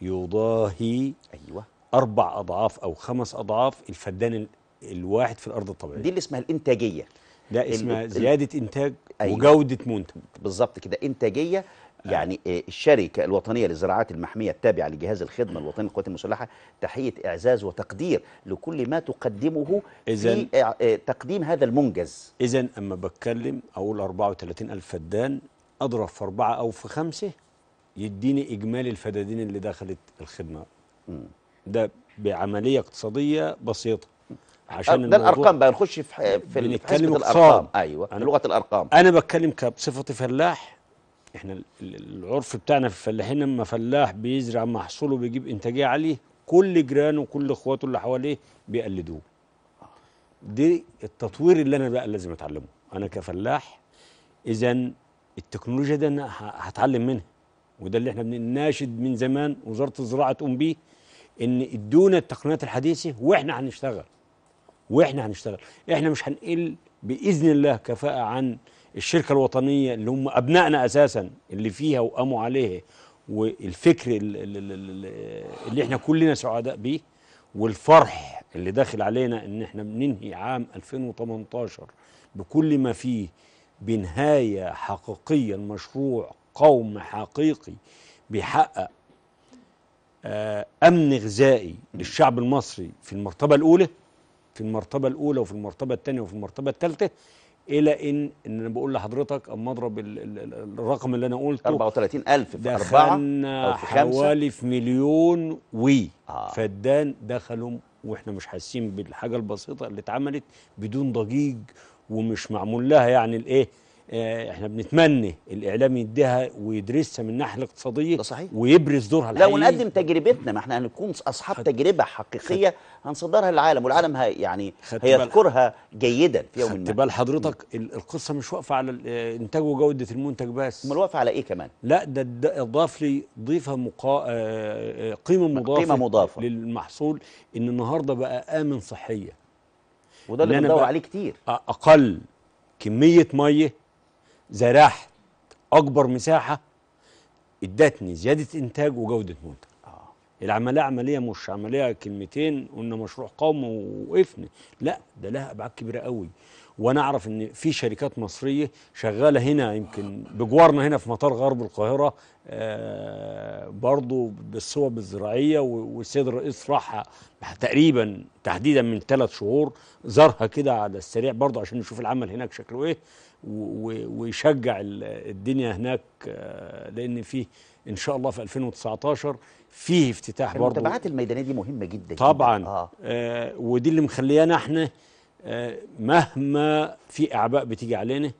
يضاهي أيوة أربع أضعاف أو خمس أضعاف الفدان الواحد في الارض الطبيعيه دي اللي اسمها الانتاجيه ده اسمها ال زياده انتاج أيوة وجوده منتج بالظبط كده انتاجيه آه. يعني آه، الشركة الوطنية للزراعات المحمية التابعة لجهاز الخدمة الوطني للقوات المسلحة تحية إعزاز وتقدير لكل ما تقدمه إذن في آه، تقديم هذا المنجز إذا أما بتكلم أقول 34 ألف فدان أضرب في أربعة أو في خمسة يديني إجمالي الفدادين اللي دخلت الخدمة ده بعملية اقتصادية بسيطة عشان ده الارقام بقى نخش في في حسبه الارقام ايوه أنا لغه الارقام انا بتكلم بصفتي فلاح احنا العرف بتاعنا في الفلاحين لما فلاح بيزرع محصوله بيجيب انتاجيه عاليه كل جيرانه وكل اخواته اللي حواليه بيقلدوه دي التطوير اللي انا بقى لازم اتعلمه انا كفلاح اذا التكنولوجيا دي انا هتعلم منها وده اللي احنا بنناشد من زمان وزاره الزراعه تقوم بيه ان ادونا التقنيات الحديثه واحنا هنشتغل واحنا هنشتغل احنا مش هنقل باذن الله كفاءه عن الشركه الوطنيه اللي هم ابنائنا اساسا اللي فيها وقاموا عليها والفكر اللي احنا كلنا سعداء بيه والفرح اللي داخل علينا ان احنا بننهي عام 2018 بكل ما فيه بنهايه حقيقيه لمشروع قوم حقيقي بيحقق آه، امن غذائي للشعب المصري في المرتبه الاولى في المرتبه الاولى وفي المرتبه الثانيه وفي المرتبه الثالثه الى ان ان انا بقول لحضرتك اما اضرب الرقم اللي انا قلته 34000 في 4 حوالي في مليون وي آه. فدان دخلوا واحنا مش حاسين بالحاجه البسيطه اللي اتعملت بدون ضجيج ومش معمول لها يعني الايه آه، احنا بنتمنى الاعلام يديها ويدرسها من الناحيه الاقتصاديه ده صحيح ويبرز دورها الحقيقي لا ونقدم تجربتنا ما احنا هنكون اصحاب خد تجربه حقيقيه هنصدرها للعالم والعالم يعني هيذكرها جيدا في يوم ما خدت بال حضرتك القصه مش واقفه على الانتاج آه، وجوده المنتج بس امال واقفه على ايه كمان لا ده, اضاف لي ضيفه مقا... آه، قيمه مضافه قيمه مضافه للمحصول ان النهارده بقى امن صحيه وده اللي بندور عليه كتير اقل كميه ميه زرعت اكبر مساحه ادتني زياده انتاج وجوده منتج آه. العمليه عمليه مش عمليه كلمتين قلنا مشروع قومي ووقفنا لا ده لها ابعاد كبيره قوي وانا اعرف ان في شركات مصريه شغاله هنا يمكن بجوارنا هنا في مطار غرب القاهره آه برضو بالصوب الزراعيه والسيد الرئيس راح تقريبا تحديدا من ثلاث شهور زارها كده على السريع برضو عشان نشوف العمل هناك شكله ايه ويشجع الدنيا هناك آه، لان فيه ان شاء الله في 2019 فيه افتتاح برضه المتابعات الميدانيه دي مهمه جدا طبعا جداً. آه. آه ودي اللي مخليانا احنا آه مهما في اعباء بتيجي علينا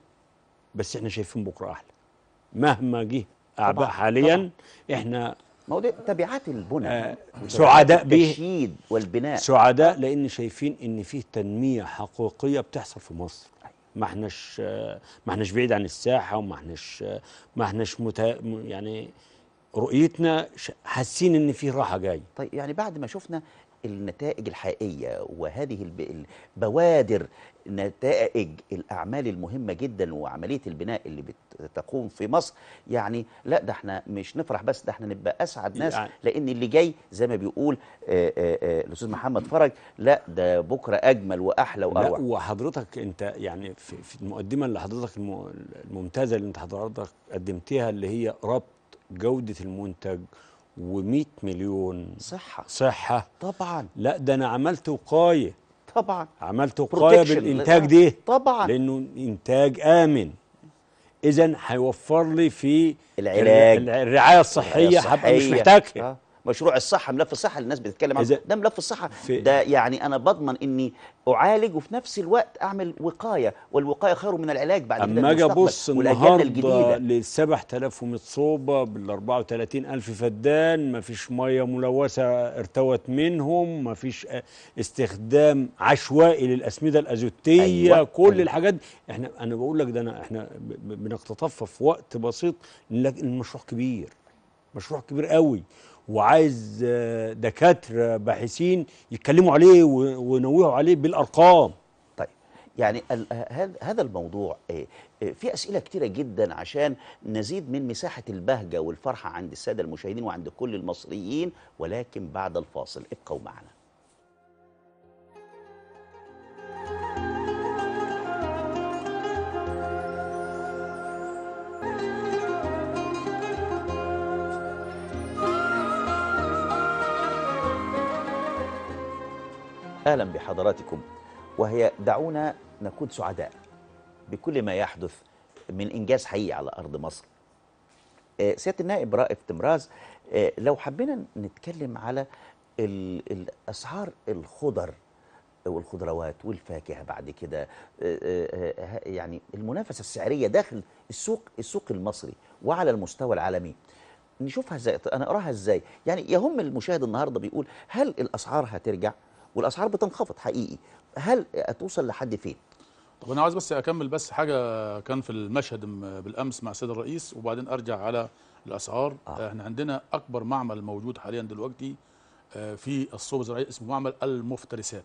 بس احنا شايفين بكره احلى مهما جه اعباء طبعاً. حاليا طبعاً. احنا موضوع تبعات البناء آه سعداء به التشييد والبناء سعداء لان شايفين ان فيه تنميه حقيقيه بتحصل في مصر ما احناش ما احناش بعيد عن الساحه وما احناش ما احناش مت... يعني رؤيتنا حاسين ان في راحه جاي طيب يعني بعد ما شفنا النتائج الحقيقيه وهذه البوادر نتائج الاعمال المهمه جدا وعمليه البناء اللي بتقوم في مصر يعني لا ده احنا مش نفرح بس ده احنا نبقى اسعد ناس يعني لان اللي جاي زي ما بيقول آه، آه، آه، الاستاذ محمد فرج لا ده بكره اجمل واحلى واروع وحضرتك انت يعني في, في المقدمه اللي حضرتك الممتازه اللي انت حضرتك قدمتها اللي هي ربط جوده المنتج و100 مليون صحه صحه طبعا لا ده انا عملت وقايه طبعا عملت وقايه بالانتاج دي طبعا لانه انتاج امن اذا هيوفر لي في العلاج الرعايه الصحيه هبقى مش محتاجها آه. مشروع الصحه ملف الصحه اللي الناس بتتكلم عنه ده ملف الصحه ده يعني انا بضمن اني اعالج وفي نفس الوقت اعمل وقايه والوقايه خير من العلاج بعد كده اما اجي ابص النهارده لل 7100 صوبه بال 34000 فدان ما فيش ميه ملوثه ارتوت منهم ما فيش استخدام عشوائي للاسمده الازوتيه أيوة. كل أيوة. الحاجات دي احنا انا بقول لك ده أنا احنا بنقتطفها في وقت بسيط المشروع كبير مشروع كبير قوي وعايز آه، دكاتره باحثين يتكلموا عليه وينوهوا عليه بالارقام طيب يعني هذا الموضوع آه، آه، في اسئله كتيره جدا عشان نزيد من مساحه البهجه والفرحه عند الساده المشاهدين وعند كل المصريين ولكن بعد الفاصل ابقوا معنا أهلا بحضراتكم وهي دعونا نكون سعداء بكل ما يحدث من إنجاز حقيقي على أرض مصر آه، سيادة النائب رائف تمراز آه، لو حبينا نتكلم على الأسعار الخضر والخضروات والفاكهه بعد كده آه، يعني المنافسه السعريه داخل السوق السوق المصري وعلى المستوى العالمي نشوفها ازاي انا اقراها ازاي يعني يهم المشاهد النهارده بيقول هل الاسعار هترجع والاسعار بتنخفض حقيقي هل هتوصل لحد فين طب انا عايز بس اكمل بس حاجه كان في المشهد بالامس مع السيد الرئيس وبعدين ارجع على الاسعار آه. آه، احنا عندنا اكبر معمل موجود حاليا دلوقتي آه، في الصوب الزراعي اسمه معمل المفترسات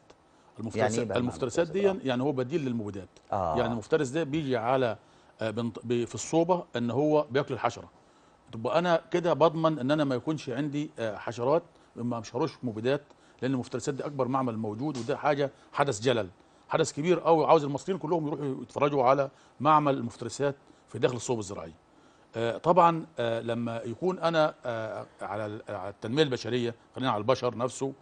المفترسات يعني إيه المفترسات دي آه. يعني هو بديل للمبيدات آه. يعني المفترس ده بيجي على في الصوبه ان هو بياكل الحشره تبقى انا كده بضمن ان انا ما يكونش عندي حشرات ما مشهروش مبيدات لان المفترسات دي اكبر معمل موجود وده حاجه حدث جلل حدث كبير قوي عاوز المصريين كلهم يروحوا يتفرجوا على معمل المفترسات في داخل الصوب الزراعي آه، طبعا آه، لما يكون انا آه، على التنميه البشريه خلينا على البشر نفسه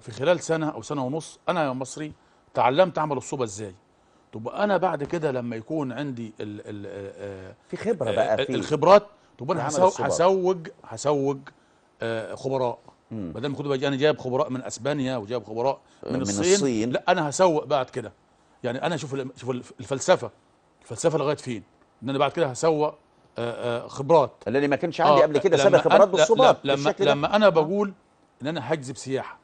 في خلال سنه او سنه ونص انا يا مصري تعلمت اعمل الصوبه ازاي تبقى انا بعد كده لما يكون عندي ال ال في خبره بقى في الخبرات تبقى انا هسوج هسوج خبراء بدل ما كنت بالك انا جايب خبراء من اسبانيا وجايب خبراء آه، من, من الصين, الصين لا انا هسوق بعد كده يعني انا شوف شوف الفلسفه الفلسفه لغايه فين ان انا بعد كده هسوق آه، آه، خبرات لاني ما كانش عندي قبل كده سابق خبرات بالصداع لما لما انا بقول ان انا هجذب سياحه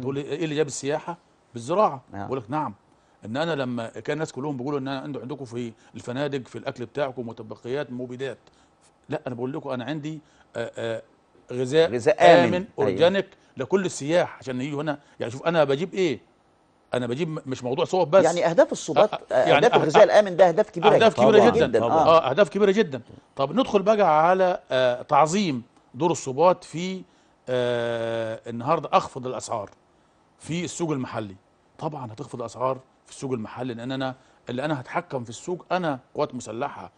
تقول لي ايه اللي جاب السياحه بالزراعه بقول لك نعم ان انا لما كان الناس كلهم بيقولوا ان انا عندكم في الفنادق في الاكل بتاعكم متبقيات مبيدات لا انا بقول لكم انا عندي آآ آآ غذاء, غذاء آمن, آمن أيوة. أورجانيك أيوة. لكل السياح عشان يجوا هنا يعني شوف أنا بجيب إيه انا بجيب مش موضوع صوب بس يعني اهداف الصوبات أه, آه، يعني اهداف أه الغذاء أه، الامن ده اهداف كبيره اهداف كبيره جدا, جداً طبعا آه،, اه اهداف كبيره جدا طب ندخل بقى على آه تعظيم دور الصوبات في آه النهارده اخفض الاسعار في السوق المحلي طبعا هتخفض الاسعار في السوق المحلي لان انا اللي انا هتحكم في السوق انا قوات مسلحه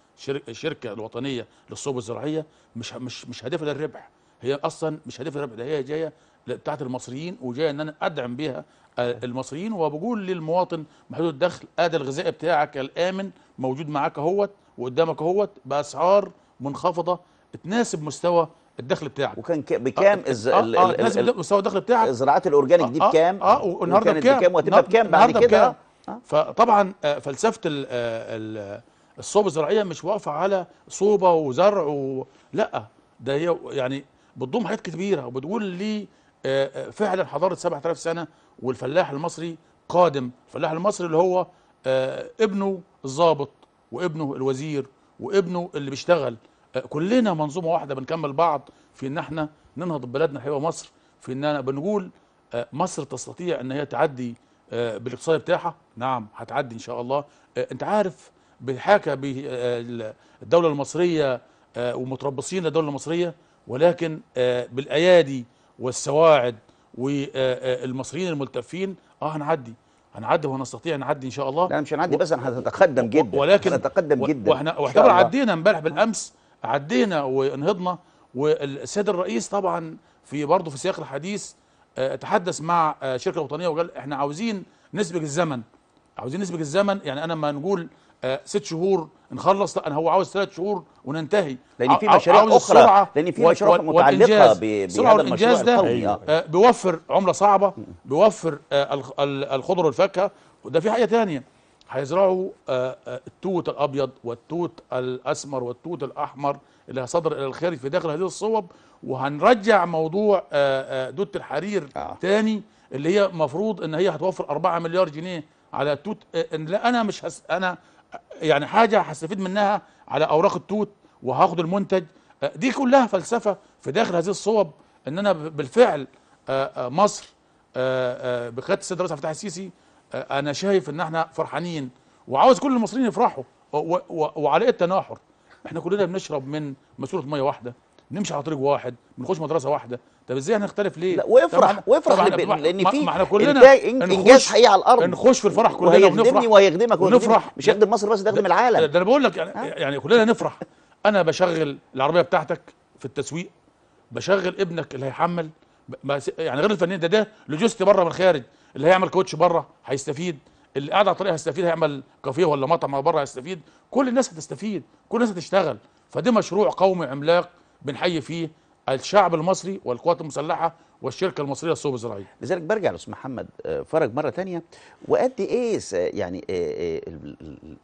الشركه الوطنيه للصوب الزراعيه مش مش مش هدفها للربح هي اصلا مش هدف الربح ده هي جايه بتاعت المصريين وجايه ان انا ادعم بيها آه، المصريين وبقول للمواطن محدود الدخل ادي الغذاء بتاعك الامن موجود معاك اهوت وقدامك اهوت باسعار منخفضه تناسب مستوى الدخل بتاعك وكان بكام آه آه آه مستوى الدخل بتاعك الزراعات الاورجانيك دي آه، آه، بكام اه, آه والنهارده بكام بكام وهتبقى بكام بعد كده آه. فطبعا فلسفه ال الصوبه الزراعيه مش واقفه على صوبه وزرع و... لا ده هي يعني بتضم حاجات كبيره وبتقول لي آه، آه، فعلا حضاره 7000 سنه والفلاح المصري قادم الفلاح المصري اللي هو آه، ابنه الضابط وابنه الوزير وابنه اللي بيشتغل كلنا منظومه واحده بنكمل بعض في ان احنا ننهض بلدنا حيوة مصر في اننا بنقول مصر تستطيع ان هي تعدي بالاقتصاد بتاعها نعم هتعدي ان شاء الله انت عارف بحاكه بالدوله المصريه ومتربصين للدوله المصريه ولكن آه، بالايادي والسواعد والمصريين الملتفين اه هنعدي هنعدي وهنستطيع نعدي ان شاء الله لا مش هنعدي بس هنتقدم جدا ولكن هنتقدم جدا واحنا واعتبر عدينا امبارح بالامس عدينا وانهضنا والسيد الرئيس طبعا في برضه في سياق الحديث آه، تحدث مع آه، شركه وطنيه وقال احنا عاوزين نسبق الزمن عاوزين نسبق الزمن يعني انا ما نقول آه، ست شهور نخلص لا انا هو عاوز ثلاث شهور وننتهي لان في مشاريع اخرى لان في مشاريع متعلقه بهذا المشروع ده آه بيوفر عمله صعبه بيوفر آه، الخضر والفاكهه وده في حاجه ثانيه هيزرعوا آه، التوت الابيض والتوت الاسمر والتوت الاحمر اللي هيصدر الى الخارج في داخل هذه الصوب وهنرجع موضوع دوت الحرير ثاني اللي هي المفروض ان هي هتوفر 4 مليار جنيه على توت لا انا مش هس انا يعني حاجه هستفيد منها على اوراق التوت وهاخد المنتج آه، دي كلها فلسفه في داخل هذه الصوب ان انا بالفعل آه، آه، مصر بقياده السيد الرئيس عبد الفتاح السيسي انا شايف ان احنا فرحانين وعاوز كل المصريين يفرحوا وعلى ايه التناحر؟ احنا كلنا بنشرب من ماسوره ميه واحده نمشي على طريق واحد بنخش مدرسه واحده طب ازاي هنختلف ليه لا وافرح وافرح لان في احنا كلنا انجاز حقيقي على الارض نخش في الفرح كلنا وهيخدمني وهيخدمك ونفرح مش هيخدم مصر بس يخدم العالم ده انا بقول لك يعني, يعني كلنا نفرح انا بشغل العربيه بتاعتك في التسويق بشغل ابنك اللي هيحمل يعني غير الفنيين ده ده لوجستي بره من الخارج اللي هيعمل كوتش بره هيستفيد اللي قاعد على الطريق هيستفيد هيعمل كافيه ولا مطعم بره هيستفيد كل الناس هتستفيد كل الناس هتشتغل فده مشروع قومي عملاق بنحيي فيه الشعب المصري والقوات المسلحه والشركه المصريه للصوب الزراعي لذلك برجع لاستاذ محمد آه، فرج مره ثانيه وقد ايه يعني آه، آه،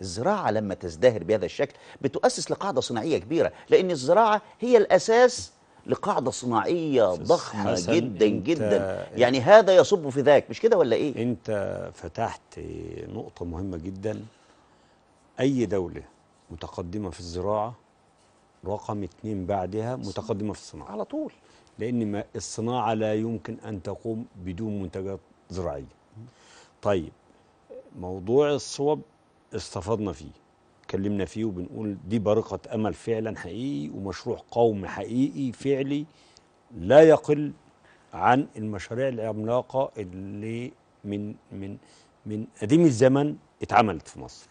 الزراعه لما تزدهر بهذا الشكل بتؤسس لقاعده صناعيه كبيره لان الزراعه هي الاساس لقاعده صناعيه ضخمه جدا جدا يعني هذا يصب في ذاك مش كده ولا ايه انت فتحت نقطه مهمه جدا اي دوله متقدمه في الزراعه رقم اثنين بعدها متقدمة في الصناعة على طول لأن ما الصناعة لا يمكن أن تقوم بدون منتجات زراعية طيب موضوع الصوب استفضنا فيه اتكلمنا فيه وبنقول دي بارقة أمل فعلا حقيقي ومشروع قومي حقيقي فعلي لا يقل عن المشاريع العملاقة اللي من من من قديم الزمن اتعملت في مصر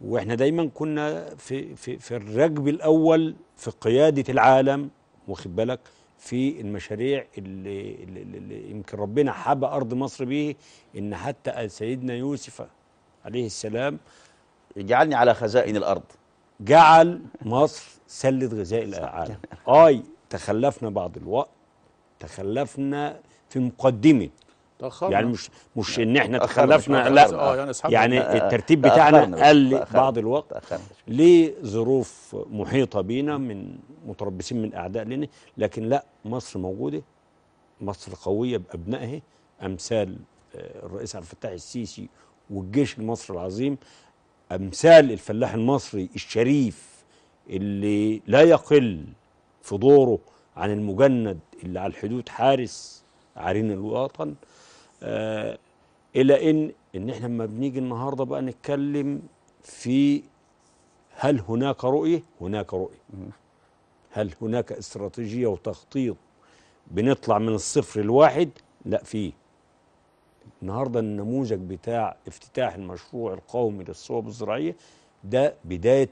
واحنا دايما كنا في في في الركب الاول في قياده العالم واخد بالك في المشاريع اللي, اللي, اللي يمكن ربنا حب ارض مصر به ان حتى سيدنا يوسف عليه السلام جعلني على خزائن الارض جعل مصر سله غذاء العالم اي تخلفنا بعض الوقت تخلفنا في مقدمه تأخرنا. يعني مش مش يعني ان احنا تخلفنا لا آه يعني, يعني الترتيب بتاعنا قل بعض الوقت لظروف محيطه بينا من متربصين من اعداء لنا لكن لا مصر موجوده مصر قويه بابنائها امثال آه، الرئيس عبد الفتاح السيسي والجيش المصري العظيم امثال الفلاح المصري الشريف اللي لا يقل في دوره عن المجند اللي على الحدود حارس عرين الوطن آه، الى ان ان احنا لما بنيجي النهارده بقى نتكلم في هل هناك رؤيه؟ هناك رؤيه. هل هناك استراتيجيه وتخطيط بنطلع من الصفر الواحد؟ لا فيه. النهارده النموذج بتاع افتتاح المشروع القومي للصوب الزراعيه ده بداية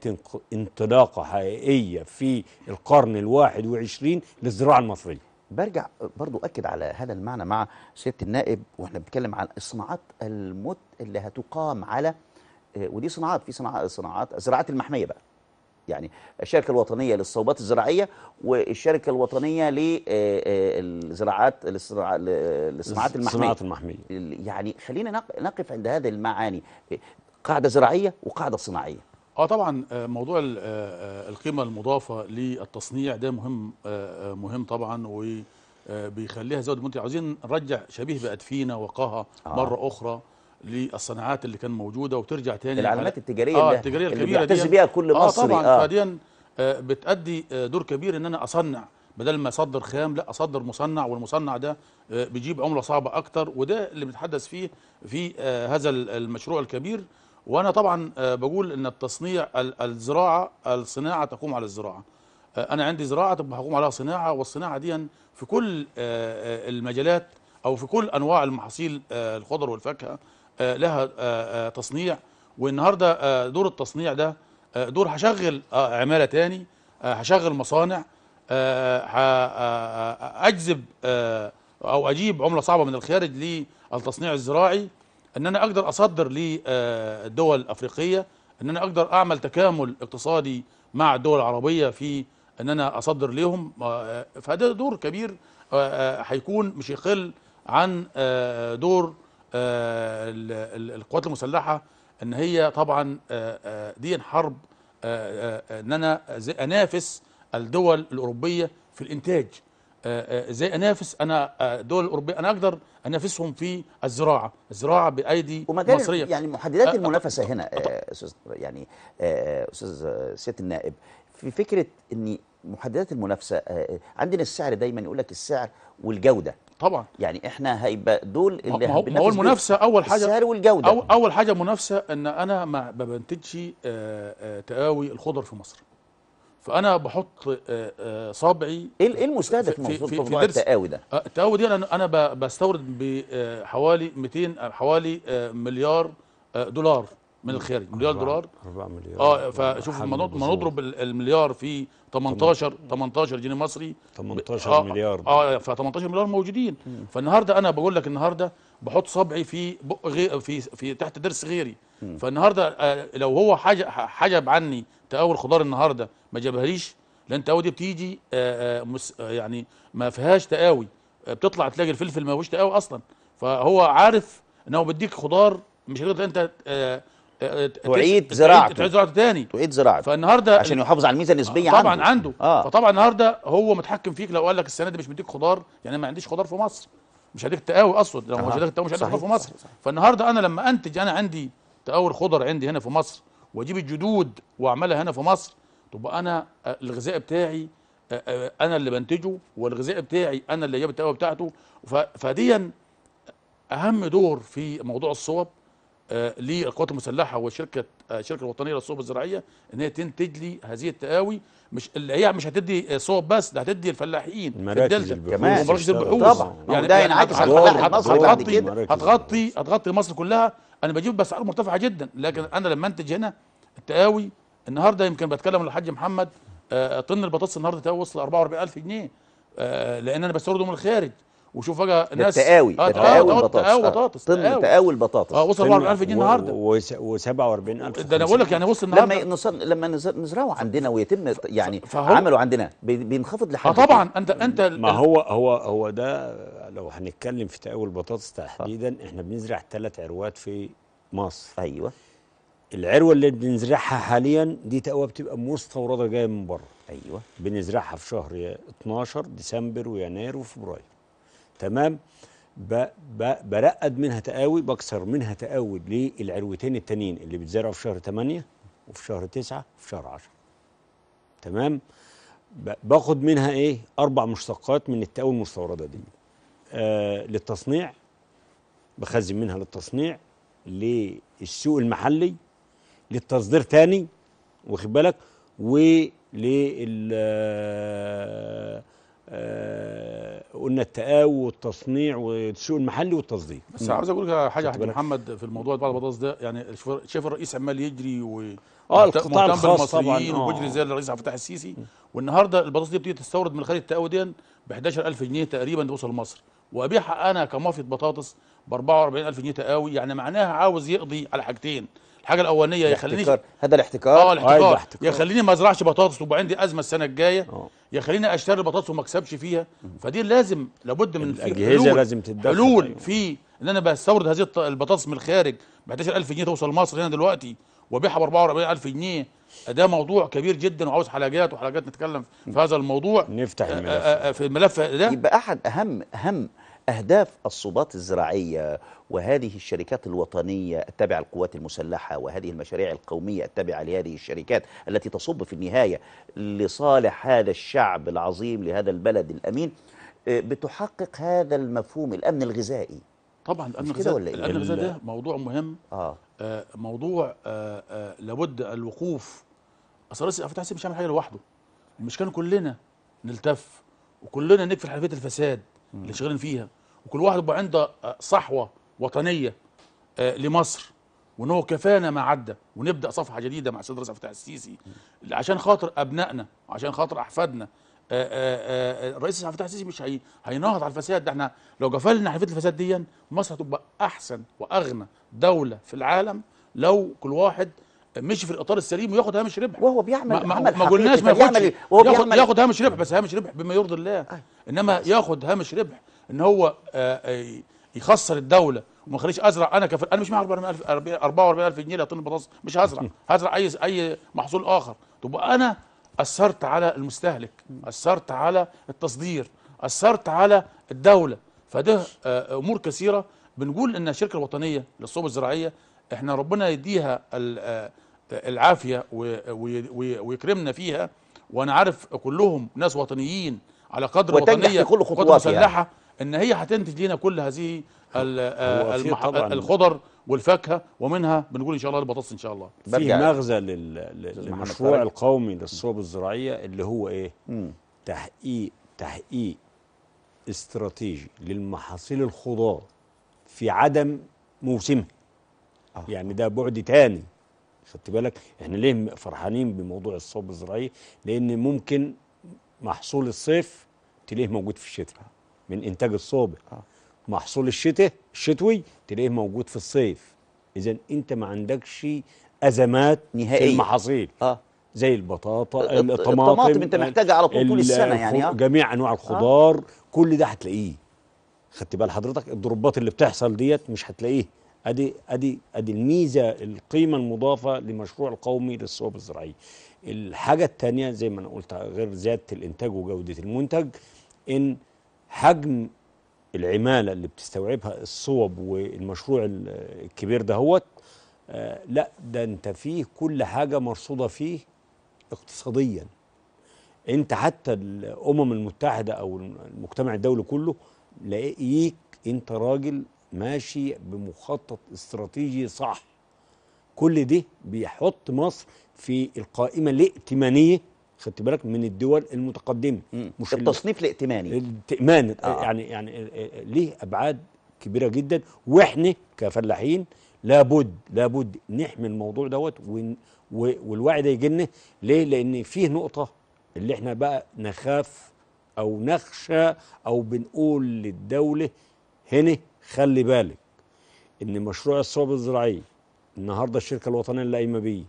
انطلاقة حقيقية في القرن الواحد وعشرين للزراعة المصرية برجع برضو أكد على هذا المعنى مع سيادة النائب وإحنا بنتكلم عن الصناعات المت اللي هتقام على آه، ودي صناعات في صناعات صناعات الزراعات المحمية بقى يعني الشركة الوطنية للصوبات الزراعية والشركة الوطنية للزراعات آه، آه، للصناعات المحمية المحمية يعني خلينا نقف عند هذه المعاني قاعدة زراعية وقاعدة صناعية اه طبعا آه، موضوع آه، آه، القيمه المضافه للتصنيع ده مهم مهم طبعا وبيخليها زود المنتج عاوزين نرجع شبيه بادفينا وقاها آه. مره اخرى للصناعات اللي كان موجوده وترجع تاني العلامات التجاريه آه التجاريه الكبيره اللي بيها كل مصري اه طبعا آه. بتادي دور كبير ان انا اصنع بدل ما اصدر خام لا اصدر مصنع والمصنع ده بيجيب عمله صعبه اكتر وده اللي بنتحدث فيه في هذا المشروع الكبير وانا طبعا آه، بقول ان التصنيع الزراعه الصناعه تقوم على الزراعه آه، انا عندي زراعه طب هقوم عليها صناعه والصناعه دي في كل آه، المجالات او في كل انواع المحاصيل الخضر والفاكهه لها تصنيع والنهارده دور التصنيع ده دور هشغل عماله تاني هشغل مصانع اجذب او اجيب عمله صعبه من الخارج للتصنيع الزراعي ان انا اقدر اصدر لدول آه، افريقيه ان انا اقدر اعمل تكامل اقتصادي مع الدول العربيه في ان انا اصدر لهم آه، فهذا دور كبير آه، هيكون مش يقل عن دور القوات المسلحه ان هي طبعا دي حرب ان انا انافس الدول الاوروبيه في الانتاج آه، آه، ازاي انافس انا آه، دول الاوروبيه انا اقدر انافسهم في الزراعه الزراعه بايدي ومجال مصريه يعني محددات المنافسه هنا استاذ يعني استاذ سياده النائب في فكره ان محددات المنافسه عندنا السعر دايما يقول لك السعر والجوده طبعا يعني احنا هيبقى دول اللي ما هو, ما هو المنافسه اول حاجه السعر والجوده أو اول حاجه منافسه ان انا ما بنتجش تقاوي الخضر في مصر فانا بحط آه، آه، صابعي إيه, ايه المستهدف في, في, في, في التقاوي ده آه، التقاوي دي انا انا بستورد بحوالي 200 حوالي مليار دولار من الخارج مليار دولار 4 مليار اه فشوف لما نضرب المليار في 18 18 جنيه مصري 18 آه مليار اه ف 18 مليار موجودين مم. فالنهارده انا بقول لك النهارده بحط صبعي في بق غير في في تحت ضرس غيري مم. فالنهارده آه لو هو حاجه حجب عني تاول خضار النهارده ما جابهاليش لان التقاوي دي بتيجي آه آه،, آه يعني ما فيهاش تقاوي آه، بتطلع تلاقي الفلفل ما هوش تقاوي اصلا فهو عارف ان هو بيديك خضار مش هتقدر انت آه آه، تعيد زراعته تعيد زراعته تاني تعيد زراعته فالنهارده عشان يحافظ على الميزه النسبيه طبعا عنده, عنده. آه. فطبعا النهارده هو متحكم فيك لو قال لك السنه دي مش مديك خضار يعني ما عنديش خضار في مصر مش هديك تقاوي اقصد لو مش هديك تقاوي مش هديك خضار في مصر فالنهارده انا لما انتج انا عندي تقاوي الخضر عندي هنا في مصر واجيب الجدود واعملها هنا في مصر تبقى انا آه، الغذاء بتاعي آه، انا اللي بنتجه والغذاء بتاعي انا اللي جايب التقاوي بتاعته فديا اهم دور في موضوع الصوب آه، للقوات المسلحه وشركه آه، الشركه الوطنيه للصوب الزراعيه ان هي تنتج لي هذه التقاوي مش اللي هي مش هتدي صوب بس ده هتدي الفلاحين الدلتا كمان ومراكز البحوث طبعا يعني ده ينعكس على الفلاح المصري بعد كده هتغطي هتغطي مصر كلها انا بجيب باسعار مرتفعه جدا لكن انا لما انتج هنا التقاوي النهارده يمكن بتكلم للحاج محمد آه، طن البطاطس النهارده وصل 44000 جنيه لان انا بستورده من الخارج وشوف فجاه ناس تقاوي آه تقاوي البطاطس تقاوي البطاطس آه، تقاوي البطاطس اه وصل 44000 جنيه النهارده و47000 ده انا بقول لك يعني وصل النهارده لما لما نزرعه عندنا ويتم يعني عمله عندنا بينخفض لحد آه طبعا انت انت ما هو هو هو ده لو هنتكلم في تقاوي البطاطس تحديدا احنا بنزرع ثلاث عروات في مصر ايوه العروه اللي بنزرعها حاليا دي تقوى بتبقى مستورده جايه من بره ايوه بنزرعها في شهر 12 ديسمبر ويناير وفبراير تمام برقد منها تقاوي بكسر منها تقاوي للعلوتين التانيين اللي بيتزرعوا في شهر 8 وفي شهر 9 وفي شهر 10 تمام باخد منها ايه اربع مشتقات من التقاوي المستورده دي آه للتصنيع بخزن منها للتصنيع للسوق المحلي للتصدير تاني واخد بالك ولل آه، آه، قلنا التقاوي والتصنيع والسوق المحلي والتصدير بس عاوز اقول لك حاجه يا محمد في الموضوع بعد البطاطس ده يعني شايف الرئيس عمال يجري و اه القطاع الخاص طبعا آه. وبيجري زي الرئيس عبد الفتاح السيسي والنهارده البطاطس دي بتيجي تستورد من خارج التقاوي دي ب 11000 جنيه تقريبا توصل مصر وابيعها انا كمافية بطاطس ب 44000 جنيه تقاوي يعني معناها عاوز يقضي على حاجتين الحاجه الاولانيه يخليني هذا الاحتكار اه الاحتكار يخليني أيوة، ما ازرعش بطاطس ويبقى عندي ازمه السنه الجايه آه. يخليني اشتري بطاطس وما اكسبش فيها فدي لازم لابد من الاجهزه لازم تتدخل حلول أيوه. في ان انا بستورد هذه البطاطس من الخارج ب 11000 جنيه توصل مصر هنا دلوقتي وبيعها ب 44000 جنيه ده موضوع كبير جدا وعاوز حلقات وحلقات نتكلم في هذا الموضوع نفتح آه، آه، الملف في الملف ده يبقى احد اهم اهم أهداف الصوبات الزراعية وهذه الشركات الوطنية التابعة للقوات المسلحة وهذه المشاريع القومية التابعة لهذه الشركات التي تصب في النهاية لصالح هذا الشعب العظيم لهذا البلد الأمين آه، بتحقق هذا المفهوم الأمن الغذائي طبعا الأمن الغذائي إيه؟ الأمن الغذائي ده موضوع مهم آه. آه موضوع آه آه لابد الوقوف أصل رئيس فتحي السيسي مش هيعمل حاجة لوحده مش كان كلنا نلتف وكلنا نكفي حلفية الفساد اللي شغالين فيها وكل واحد يبقى عنده آه، صحوه وطنيه آه، لمصر وان هو كفانا ما عدى ونبدا صفحه جديده مع السيد رئيس عبد السيسي عشان خاطر ابنائنا وعشان خاطر احفادنا آه، الرئيس عبد الفتاح السيسي مش هي... هينهض على الفساد ده احنا لو قفلنا حفيد الفساد دي مصر هتبقى احسن واغنى دوله في العالم لو كل واحد مشي في الاطار السليم وياخد هامش ربح وهو بيعمل ما, عمل ما قلناش ما ياخدش ياخد هامش ربح بس هامش ربح بما يرضي الله انما ياخد هامش ربح ان هو آه، آه، يخسر الدوله وما يخليش ازرع انا كفر انا مش معايا 44000 44000 جنيه لطن بطاطس مش هزرع هزرع اي اي محصول اخر تبقى انا اثرت على المستهلك اثرت على التصدير اثرت على الدوله فده آه، امور كثيره بنقول ان الشركه الوطنيه للصوب الزراعيه احنا ربنا يديها العافيه ويكرمنا فيها وانا عارف كلهم ناس وطنيين على قدر وطنيه قوه مسلحه يعني. ان هي هتنتج لنا كل هذه آه، المح... الخضر والفاكهه ومنها بنقول ان شاء الله البطاطس ان شاء الله في مغزى لل... للمشروع القومي للصوب الزراعيه اللي هو ايه مم. تحقيق تحقيق استراتيجي للمحاصيل الخضار في عدم موسمها آه. يعني ده بعد تاني خدت بالك احنا ليه فرحانين بموضوع الصوب الزراعي لان ممكن محصول الصيف تلاقيه موجود في الشتاء من انتاج الصوبه آه. محصول الشتاء الشتوي تلاقيه موجود في الصيف اذا انت ما عندكش ازمات نهائيه في المحاصيل اه زي البطاطا الطماطم الطماطم انت محتاجها على طول طول السنه يعني آه. جميع انواع آه. الخضار آه. كل ده هتلاقيه خدت بال حضرتك الضربات اللي بتحصل ديت مش هتلاقيه ادي ادي ادي الميزه القيمه المضافه لمشروع القومي للصوب الزراعيه الحاجه الثانيه زي ما انا قلت غير زياده الانتاج وجوده المنتج ان حجم العماله اللي بتستوعبها الصوب والمشروع الكبير ده آه لا ده انت فيه كل حاجه مرصوده فيه اقتصاديا انت حتى الامم المتحده او المجتمع الدولي كله لاقيك انت راجل ماشي بمخطط استراتيجي صح كل ده بيحط مصر في القائمه الائتمانيه خدت بالك من الدول المتقدمه مش التصنيف الائتماني الائتمان آه. آه. يعني يعني آه، آه، ليه ابعاد كبيره جدا واحنا كفلاحين لابد لابد نحمي الموضوع دوت والوعي ده يجي لنا ليه؟ لان فيه نقطه اللي احنا بقى نخاف او نخشى او بنقول للدوله هنا خلي بالك ان مشروع الصواب الزراعيه النهارده الشركه الوطنيه اللي قايمه بيه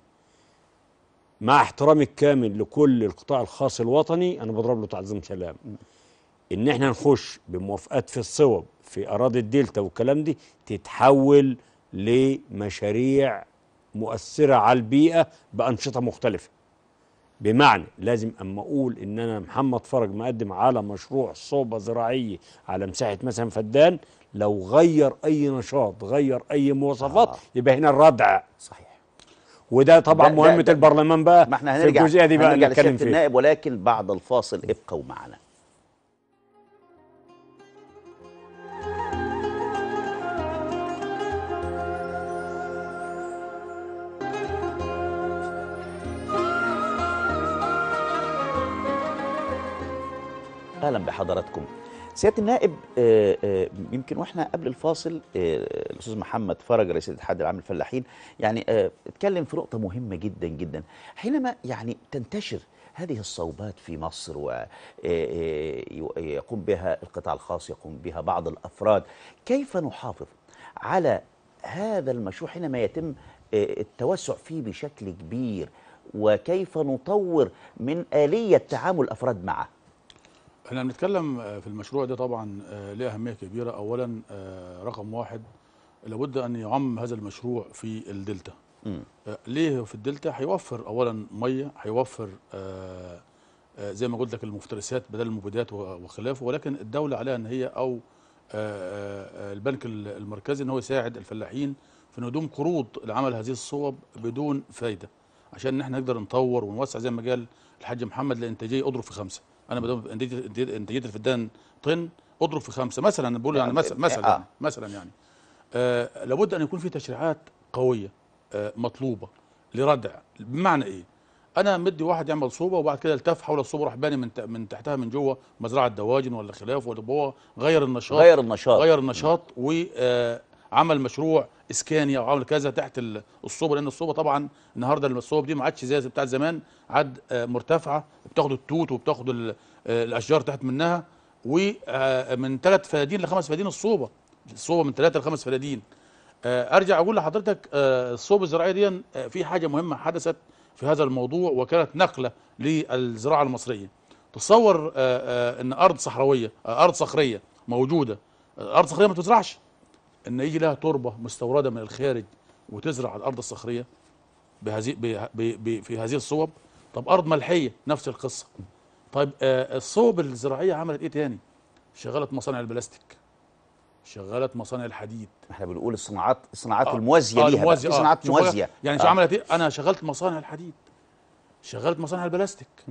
مع احترامي الكامل لكل القطاع الخاص الوطني انا بضرب له تعظيم سلام ان احنا نخش بموافقات في الصوب في اراضي الدلتا والكلام دي تتحول لمشاريع مؤثره على البيئه بانشطه مختلفه بمعنى لازم اما اقول ان انا محمد فرج مقدم على مشروع صوبه زراعيه على مساحه مثلا فدان لو غير اي نشاط غير اي مواصفات آه. يبقى هنا الردع صحيح وده طبعا ده مهمه ده البرلمان بقى ما احنا هنرجع الجزئيه دي بقى نتكلم فيها النائب ولكن بعد الفاصل ابقوا معنا اهلا بحضراتكم سياده النائب آه، آه، يمكن واحنا قبل الفاصل آه، الاستاذ محمد فرج رئيس الاتحاد العام للفلاحين يعني اتكلم في نقطه مهمه جدا جدا حينما يعني تنتشر هذه الصوبات في مصر ويقوم بها القطاع الخاص يقوم بها بعض الافراد كيف نحافظ على هذا المشروع حينما يتم التوسع فيه بشكل كبير وكيف نطور من آلية تعامل الأفراد معه احنا بنتكلم آه، في المشروع ده طبعا آه، ليه اهميه كبيره اولا آه، رقم واحد لابد ان يعم هذا المشروع في الدلتا ليه في الدلتا هيوفر اولا ميه هيوفر زي ما قلت لك المفترسات بدل المبيدات وخلافه ولكن الدوله عليها ان هي او البنك المركزي ان هو يساعد الفلاحين في ندوم قروض لعمل هذه الصوب بدون فايده عشان ان احنا نقدر نطور ونوسع زي ما قال الحاج محمد الانتاجيه اضرب في خمسه انا ما انتاجيه الفدان طن اضرب في خمسه مثلا بقول يعني, يعني مثلا إيه؟ مثلا يعني آه. مثلا يعني آه لابد ان يكون في تشريعات قويه آه مطلوبه لردع بمعنى ايه؟ انا مدي واحد يعمل صوبه وبعد كده التف حول الصوبه راح باني من من تحتها من جوه مزرعه دواجن ولا خلاف ولا غير النشاط غير النشاط غير النشاط و آه عمل مشروع اسكاني او عمل كذا تحت الصوبه لان الصوبه طبعا النهارده الصوبه دي ما عادش زي بتاع زمان عاد آه، مرتفعه بتاخد التوت وبتاخد آه، الاشجار تحت منها ومن آه، ثلاث فدادين لخمس فدادين الصوبه الصوبه من ثلاثه لخمس فدادين ارجع اقول لحضرتك الصوبه الزراعيه دي في حاجه مهمه حدثت في هذا الموضوع وكانت نقله للزراعه المصريه تصور ان ارض صحراويه ارض صخريه موجوده ارض صخريه ما تزرعش ان يجي لها تربه مستورده من الخارج وتزرع على الارض الصخريه بهذه في هذه الصوب طب ارض ملحيه نفس القصه طيب آه الصوب الزراعيه عملت ايه تاني شغلت مصانع البلاستيك شغلت مصانع الحديد احنا بنقول الصناعات الصناعات آه الموازيه آه ليها آه صناعات آه موازيه يعني آه عملت ايه انا شغلت مصانع الحديد شغلت مصانع البلاستيك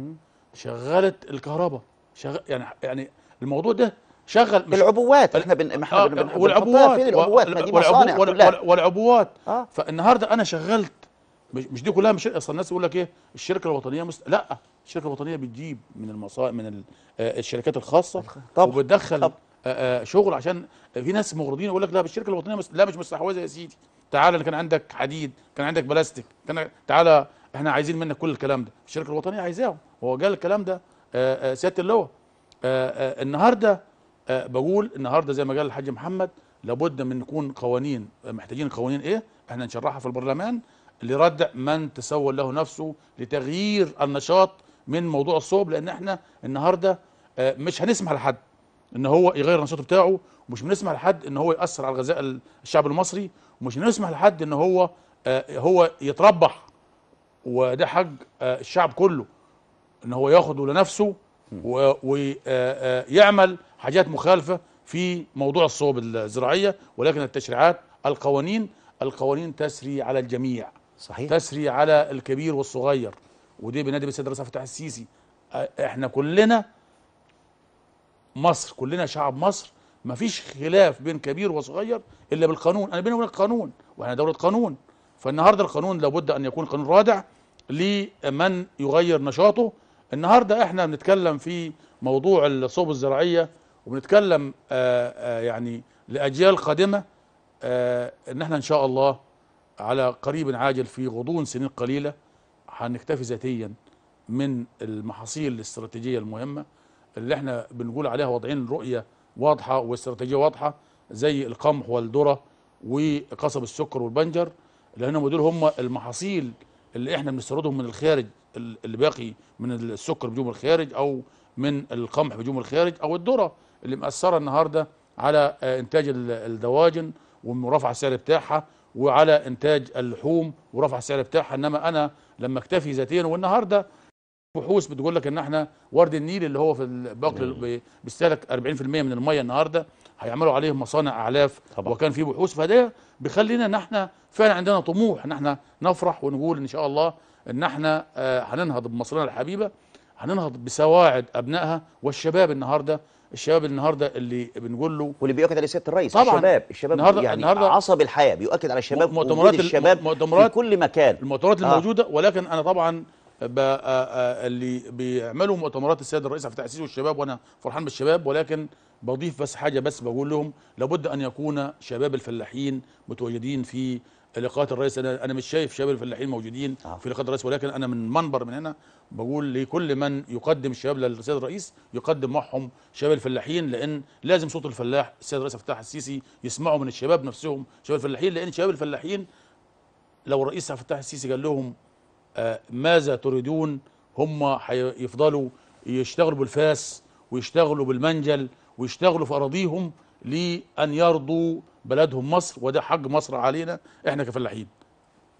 شغلت الكهرباء شغل يعني يعني الموضوع ده شغل مش العبوات احنا بن احنا آه بن والعبوات فين العبوات ما دي مصانع والعبوات, والعبوات آه فالنهارده انا شغلت مش, دي كلها مش اصل الناس يقول لك ايه الشركه الوطنيه مست... لا الشركه الوطنيه بتجيب من المصا من ال... آه الشركات الخاصه طب وبتدخل طب آه،, آه شغل عشان في ناس مغرضين يقول لك لا الشركه الوطنيه مست... لا مش مستحوذه يا سيدي تعالى كان عندك حديد كان عندك بلاستيك كان تعالى احنا عايزين منك كل الكلام ده الشركه الوطنيه عايزاهم هو قال الكلام ده آه، آه، سياده اللواء النهارده آه، بقول النهارده زي ما قال الحاج محمد لابد من نكون قوانين آه، محتاجين قوانين ايه احنا نشرحها في البرلمان لردع من تسول له نفسه لتغيير النشاط من موضوع الصوب لان احنا النهارده آه، مش هنسمح لحد ان هو يغير النشاط بتاعه ومش بنسمح لحد ان هو ياثر على غذاء الشعب المصري ومش بنسمح لحد ان هو هو يتربح وده حق الشعب كله ان هو ياخده لنفسه ويعمل حاجات مخالفة في موضوع الصوب الزراعية ولكن التشريعات القوانين القوانين تسري على الجميع صحيح تسري على الكبير والصغير ودي بنادي بالسيد رئيس فتح السيسي احنا كلنا مصر كلنا شعب مصر ما فيش خلاف بين كبير وصغير الا بالقانون انا بيني وبينك قانون واحنا دوله قانون فالنهارده القانون لابد ان يكون قانون رادع لمن يغير نشاطه النهاردة احنا بنتكلم في موضوع الصوب الزراعية وبنتكلم آآ آه، آآ آه، يعني لأجيال قادمة آه، ان احنا ان شاء الله على قريب عاجل في غضون سنين قليلة هنكتفي ذاتيا من المحاصيل الاستراتيجية المهمة اللي احنا بنقول عليها واضعين رؤية واضحة واستراتيجية واضحة زي القمح والذرة وقصب السكر والبنجر لأنهم دول هم المحاصيل اللي احنا بنستوردهم من الخارج اللي باقي من السكر بيجي من الخارج او من القمح بيجي من الخارج او الذره اللي مأثره النهارده على آه، انتاج الدواجن ورفع السعر بتاعها وعلى انتاج اللحوم ورفع السعر بتاعها انما انا لما اكتفي ذاتيا والنهارده بحوث بتقول لك ان احنا ورد النيل اللي هو في البقل بيستهلك 40% من الميه النهارده هيعملوا عليه مصانع اعلاف طبعا. وكان في بحوث فده بيخلينا ان احنا فعلا عندنا طموح ان احنا نفرح ونقول ان شاء الله ان احنا آه هننهض بمصرنا الحبيبه هننهض بسواعد ابنائها والشباب النهارده الشباب النهارده اللي بنقول له واللي بيؤكد عليه سياده الرئيس طبعا الشباب الشباب النهاردة يعني النهاردة عصب الحياه بيؤكد على الشباب مؤتمرات الشباب مؤتمرات في كل مكان المؤتمرات آه. الموجوده ولكن انا طبعا آه، آه، اللي بيعملوا مؤتمرات السيد الرئيس عبد العزيز والشباب وانا فرحان بالشباب ولكن بضيف بس حاجه بس بقول لهم لابد ان يكون شباب الفلاحين متواجدين في لقاءات الرئيس انا انا مش شايف شباب الفلاحين موجودين آه. في لقاءات الرئيس ولكن انا من منبر من هنا بقول لكل من يقدم الشباب للسيد الرئيس يقدم معهم شباب الفلاحين لان لازم صوت الفلاح السيد الرئيس فتح السيسي يسمعوا من الشباب نفسهم شباب الفلاحين لان شباب الفلاحين لو الرئيس عبد السيسي قال لهم آه، ماذا تريدون هم هيفضلوا يشتغلوا بالفاس ويشتغلوا بالمنجل ويشتغلوا في أراضيهم لأن يرضوا بلدهم مصر وده حق مصر علينا احنا كفلاحين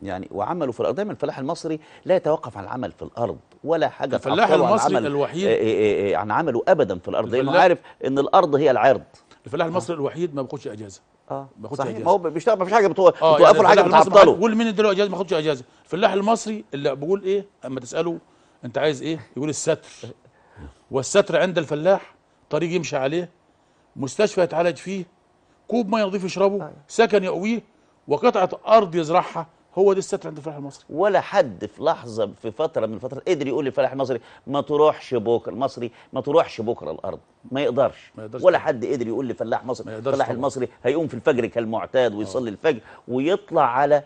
يعني وعملوا في الارض دايما الفلاح المصري لا يتوقف عن العمل في الارض ولا حاجه الفلاح المصري عن عمل الوحيد آه، آه، عن عمله ابدا في الارض لانه عارف ان الارض هي العرض الفلاح المصري الوحيد ما بياخدش اجازه اه صحيح ما هو بيشتغل ما فيش حاجه آه، بتوقفوا حاجه بتعطلوا يعني الحاجه بتعطله بيقول مين اداله اجازه ما خدش اجازه الفلاح المصري اللي بقول ايه اما تساله انت عايز ايه يقول الستر والستر عند الفلاح طريق يمشي عليه مستشفى يتعالج فيه كوب ما يضيف يشربه أيوة. سكن يقويه وقطعة أرض يزرعها هو ده الستر عند الفلاح المصري ولا حد في لحظه في فتره من الفترات قدر يقول للفلاح المصري ما تروحش بكره المصري ما تروحش بكره الارض ما يقدرش, ما يقدرش ولا طبعا. حد قدر يقول لفلاح مصري الفلاح المصري هيقوم في الفجر كالمعتاد ويصلي أوه. الفجر ويطلع على الـ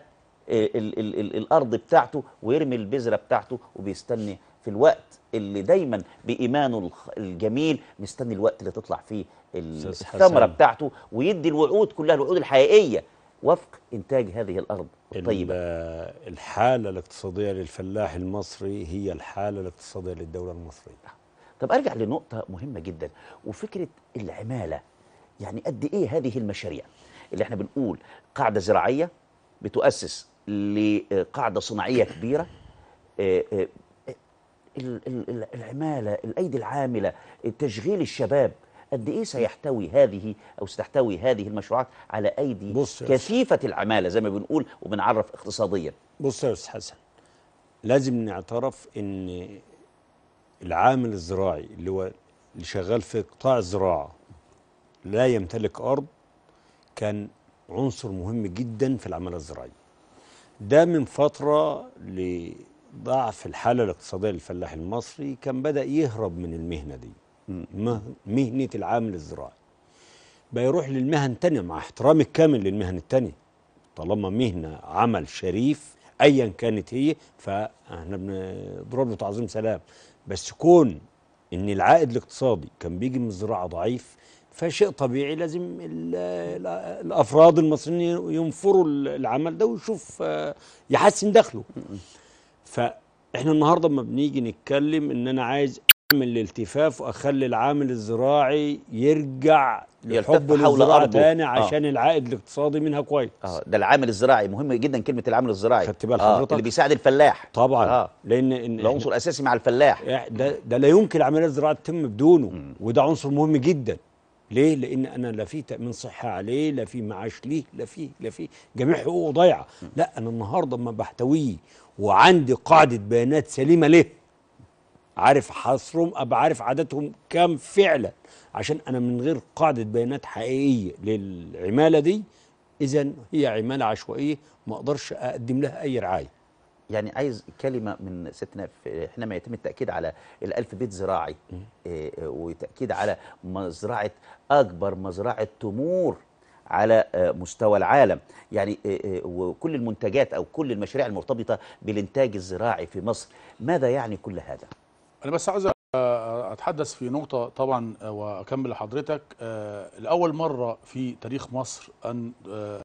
آه، الـ الـ الارض بتاعته ويرمي البذره بتاعته وبيستني في الوقت اللي دايما بايمانه الجميل مستني الوقت اللي تطلع فيه الثمره بتاعته ويدي الوعود كلها الوعود الحقيقيه وفق إنتاج هذه الأرض الطيبة الحالة الاقتصادية للفلاح المصري هي الحالة الاقتصادية للدولة المصرية نعم. طب أرجع لنقطة مهمة جدا وفكرة العمالة يعني قد إيه هذه المشاريع اللي احنا بنقول قاعدة زراعية بتؤسس لقاعدة صناعية كبيرة آه، آه، العمالة الأيدي العاملة تشغيل الشباب قد ايه سيحتوي هذه او ستحتوي هذه المشروعات على ايدي بص كثيفه العماله زي ما بنقول وبنعرف اقتصاديا بص يا استاذ حسن لازم نعترف ان العامل الزراعي اللي هو اللي شغال في قطاع الزراعه لا يمتلك ارض كان عنصر مهم جدا في العماله الزراعيه ده من فتره لضعف الحاله الاقتصاديه للفلاح المصري كان بدا يهرب من المهنه دي مهنة العامل الزراعي بيروح للمهن تانية مع احترامي الكامل للمهن التانية طالما مهنة عمل شريف ايا كانت هي فاحنا بنضرب له تعظيم سلام بس كون ان العائد الاقتصادي كان بيجي من الزراعه ضعيف فشيء طبيعي لازم الافراد المصريين ينفروا العمل ده ويشوف آه، يحسن دخله فاحنا النهارده ما بنيجي نتكلم ان انا عايز اعمل الالتفاف واخلي العامل الزراعي يرجع لحب الزراعه تاني آه. عشان آه. العائد الاقتصادي منها كويس اه ده العامل الزراعي مهم جدا كلمه العامل الزراعي خدت بال حضرتك آه. اللي بيساعد الفلاح طبعا آه. لان العنصر ده عنصر اساسي مع الفلاح إيه، ده, ده لا يمكن العمليه الزراعه تتم بدونه م. وده عنصر مهم جدا ليه؟ لأن أنا لا في تأمين صحي عليه، لا في معاش ليه، لا في لا في جميع حقوقه ضايعة، لا أنا النهارده أما بحتويه وعندي قاعدة بيانات سليمة ليه؟ عارف حصرهم ابقى عارف عددهم كام فعلا عشان انا من غير قاعده بيانات حقيقيه للعماله دي اذا هي عماله عشوائيه ما اقدرش اقدم لها اي رعايه يعني عايز كلمه من ستنا حينما يتم التاكيد على الالف بيت زراعي آه، وتاكيد على مزرعه اكبر مزرعه تمور على آه، مستوى العالم يعني آه، وكل المنتجات أو كل المشاريع المرتبطة بالإنتاج الزراعي في مصر ماذا يعني كل هذا؟ انا بس عاوز اتحدث في نقطه طبعا واكمل لحضرتك آه، لاول مره في تاريخ مصر ان آه،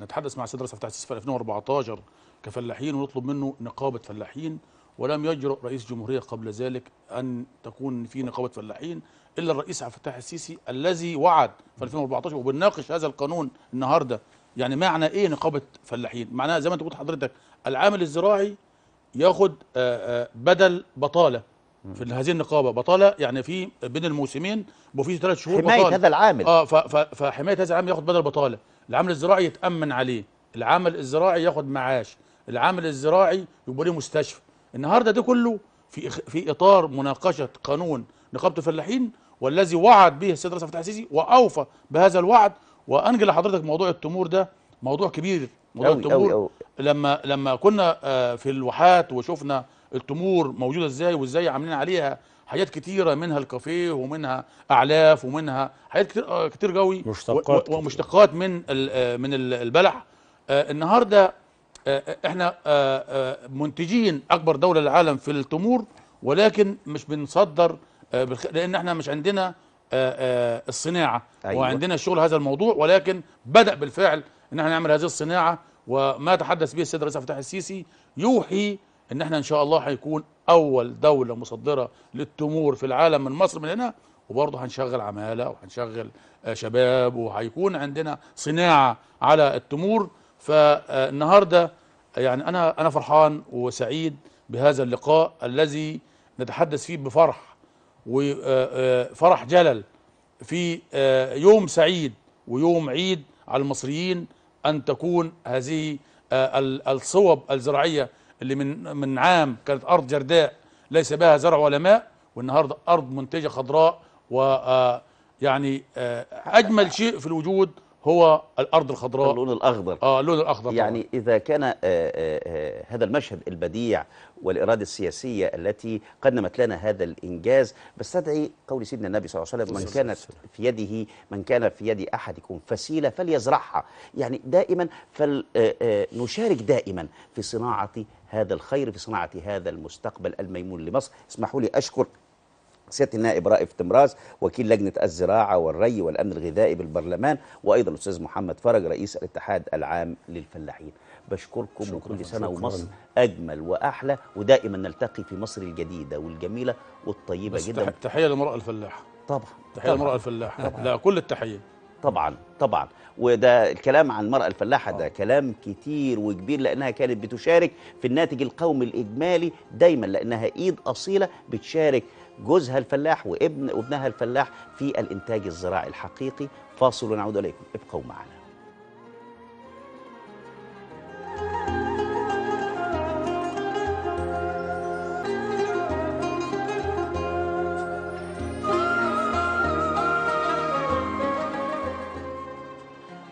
نتحدث مع السيد رئيس فتحي السيسي في 2014 كفلاحين ونطلب منه نقابه فلاحين ولم يجرؤ رئيس جمهوريه قبل ذلك ان تكون في نقابه فلاحين الا الرئيس عبد الفتاح السيسي الذي وعد في 2014 وبنناقش هذا القانون النهارده يعني معنى ايه نقابه فلاحين معناها زي ما انت قلت حضرتك العامل الزراعي ياخد آه، بدل بطاله في هذه النقابه بطاله يعني في بين الموسمين وفي ثلاث شهور حماية بطاله هذا العامل اه فحمايه هذا العامل ياخد بدل بطاله العامل الزراعي يتامن عليه العامل الزراعي ياخد معاش العامل الزراعي يبقى له مستشفى النهارده ده كله في في اطار مناقشه قانون نقابه الفلاحين والذي وعد به السيد رئيس فتحي السيسي واوفى بهذا الوعد وانجل لحضرتك موضوع التمور ده موضوع كبير موضوع أوي التمور أوي أوي. لما لما كنا آه، في الواحات وشفنا التمور موجوده ازاي وازاي عاملين عليها حاجات كتيره منها الكافيه ومنها اعلاف ومنها حاجات كتير آه، كتير قوي مشتقات ومشتقات من آه، من البلح آه، النهارده احنا منتجين اكبر دوله العالم في التمور ولكن مش بنصدر لان احنا مش عندنا الصناعه أيوة. وعندنا شغل هذا الموضوع ولكن بدا بالفعل ان احنا نعمل هذه الصناعه وما تحدث به السيد الرئيس فتح السيسي يوحي ان احنا ان شاء الله هيكون اول دوله مصدره للتمور في العالم من مصر من هنا وبرضه هنشغل عماله وهنشغل آه، شباب وهيكون عندنا صناعه على التمور فالنهارده يعني انا انا فرحان وسعيد بهذا اللقاء الذي نتحدث فيه بفرح وفرح آه، آه، جلل في يوم سعيد ويوم عيد على المصريين ان تكون هذه الصوب الزراعيه اللي من من عام كانت أرض جرداء ليس بها زرع ولا ماء والنهاردة أرض منتجة خضراء و آه، يعني آه، أجمل شيء في الوجود هو الأرض الخضراء اللون الأخضر آه اللون الأخضر يعني طبعا. إذا كان آآ آه، آآ هذا المشهد البديع والإرادة السياسية التي قدمت لنا هذا الإنجاز بستدعي قول سيدنا النبي صلى الله عليه وسلم من كانت في يده من كان في يد أحدكم فسيلة فليزرعها يعني دائما فنشارك دائما في صناعة هذا الخير في صناعة هذا المستقبل الميمون لمصر اسمحوا لي أشكر سياده النائب رائف تمراز وكيل لجنه الزراعه والري والامن الغذائي بالبرلمان وايضا الاستاذ محمد فرج رئيس الاتحاد العام للفلاحين بشكركم وكل سنه شكراً. ومصر اجمل واحلى ودائما نلتقي في مصر الجديده والجميله والطيبه بس جدا تحيه للمراه الفلاحه طبعا تحيه للمراه الفلاحه لا كل التحيه طبعا طبعا وده الكلام عن المرأة الفلاحة آه. ده كلام كتير وكبير لأنها كانت بتشارك في الناتج القومي الإجمالي دايما لأنها إيد أصيلة بتشارك جوزها الفلاح وابن وابنها الفلاح في الإنتاج الزراعي الحقيقي فاصل ونعود إليكم ابقوا معنا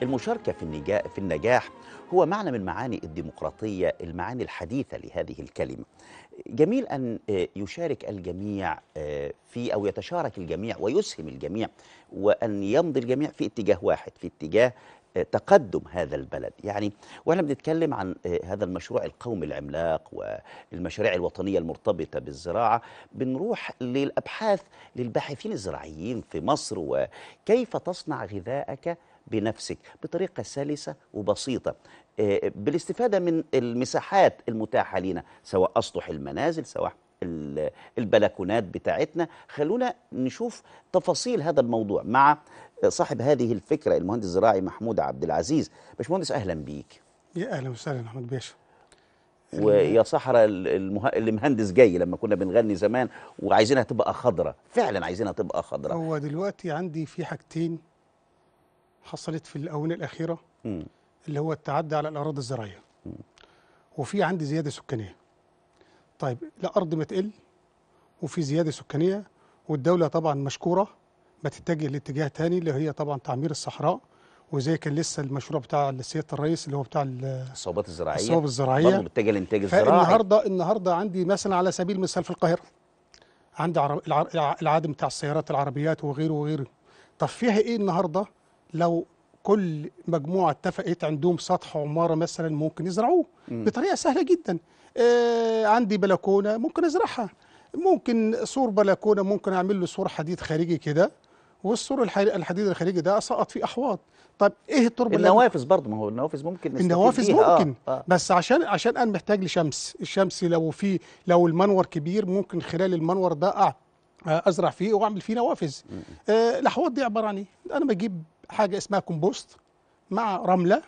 المشاركة في النجاح, في النجاح هو معنى من معاني الديمقراطية المعاني الحديثة لهذه الكلمة جميل أن آه، يشارك الجميع آه، في أو يتشارك الجميع ويسهم الجميع وأن يمضي الجميع في اتجاه واحد في اتجاه آه، تقدم هذا البلد يعني واحنا بنتكلم عن هذا المشروع القومي العملاق والمشاريع الوطنيه المرتبطه بالزراعه بنروح للابحاث للباحثين الزراعيين في مصر وكيف تصنع غذاءك بنفسك بطريقة سلسة وبسيطة آه، بالاستفادة من المساحات المتاحة لنا سواء أسطح المنازل سواء البلكونات بتاعتنا خلونا نشوف تفاصيل هذا الموضوع مع صاحب هذه الفكرة المهندس الزراعي محمود عبد العزيز باشمهندس أهلا بيك يا أهلا وسهلا محمود باشا ويا صحراء المه... المهندس جاي لما كنا بنغني زمان وعايزينها تبقى خضراء فعلا عايزينها تبقى خضراء هو دلوقتي عندي في حاجتين حصلت في الاونه الاخيره م. اللي هو التعدي على الاراضي الزراعيه وفي عندي زياده سكانيه طيب الارض ما تقل وفي زياده سكانيه والدوله طبعا مشكوره بتتجه لاتجاه تاني اللي هي طبعا تعمير الصحراء وزي كان لسه المشروع بتاع سياده الرئيس اللي هو بتاع الصوبات الزراعيه الصواب الزراعيه برضه متجه للانتاج الزراعي فالنهارده النهارده عندي مثلا على سبيل المثال في القاهره عندي العدم بتاع السيارات العربيات وغيره وغيره طب فيها ايه النهارده لو كل مجموعه اتفقت عندهم سطح عماره مثلا ممكن يزرعوه بطريقه سهله جدا آه عندي بلكونه ممكن ازرعها ممكن سور بلكونه ممكن اعمل له سور حديد خارجي كده والسور الحديد الخارجي ده اسقط فيه احواض طب ايه التربه النوافذ برضه ما هو النوافذ ممكن النوافذ ممكن آه. آه. بس عشان عشان انا محتاج لشمس الشمس لو في لو المنور كبير ممكن خلال المنور ده ازرع فيه واعمل فيه نوافذ آه الاحواض دي عباره عن ايه انا بجيب حاجه اسمها كومبوست مع رمله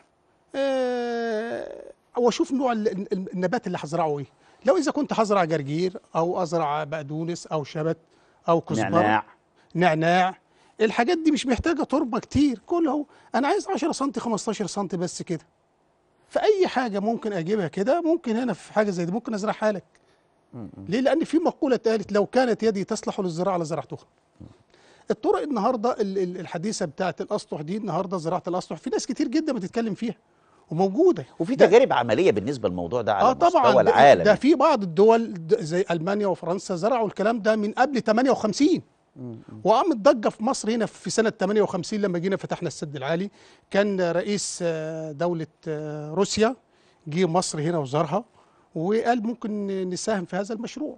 آه، واشوف نوع النبات اللي هزرعه ايه لو اذا كنت هزرع جرجير او ازرع بقدونس او شبت او كزبره نعناع نعناع الحاجات دي مش محتاجه تربه كتير كله انا عايز 10 سم 15 سم بس كده فاي حاجه ممكن اجيبها كده ممكن هنا في حاجه زي دي ممكن ازرعها لك ليه لان في مقوله اتقالت لو كانت يدي تصلح للزراعه لزرعتها الطرق النهارده الحديثه بتاعه الاسطح دي النهارده زراعه الاسطح في ناس كتير جدا بتتكلم فيها وموجوده وفي تجارب عمليه بالنسبه للموضوع ده على آه مستوى طبعًا العالم طبعا ده في بعض الدول زي المانيا وفرنسا زرعوا الكلام ده من قبل 58 وقامت ضجه في مصر هنا في سنه 58 لما جينا فتحنا السد العالي كان رئيس آه، دوله آه، روسيا جه مصر هنا وزارها وقال ممكن نساهم في هذا المشروع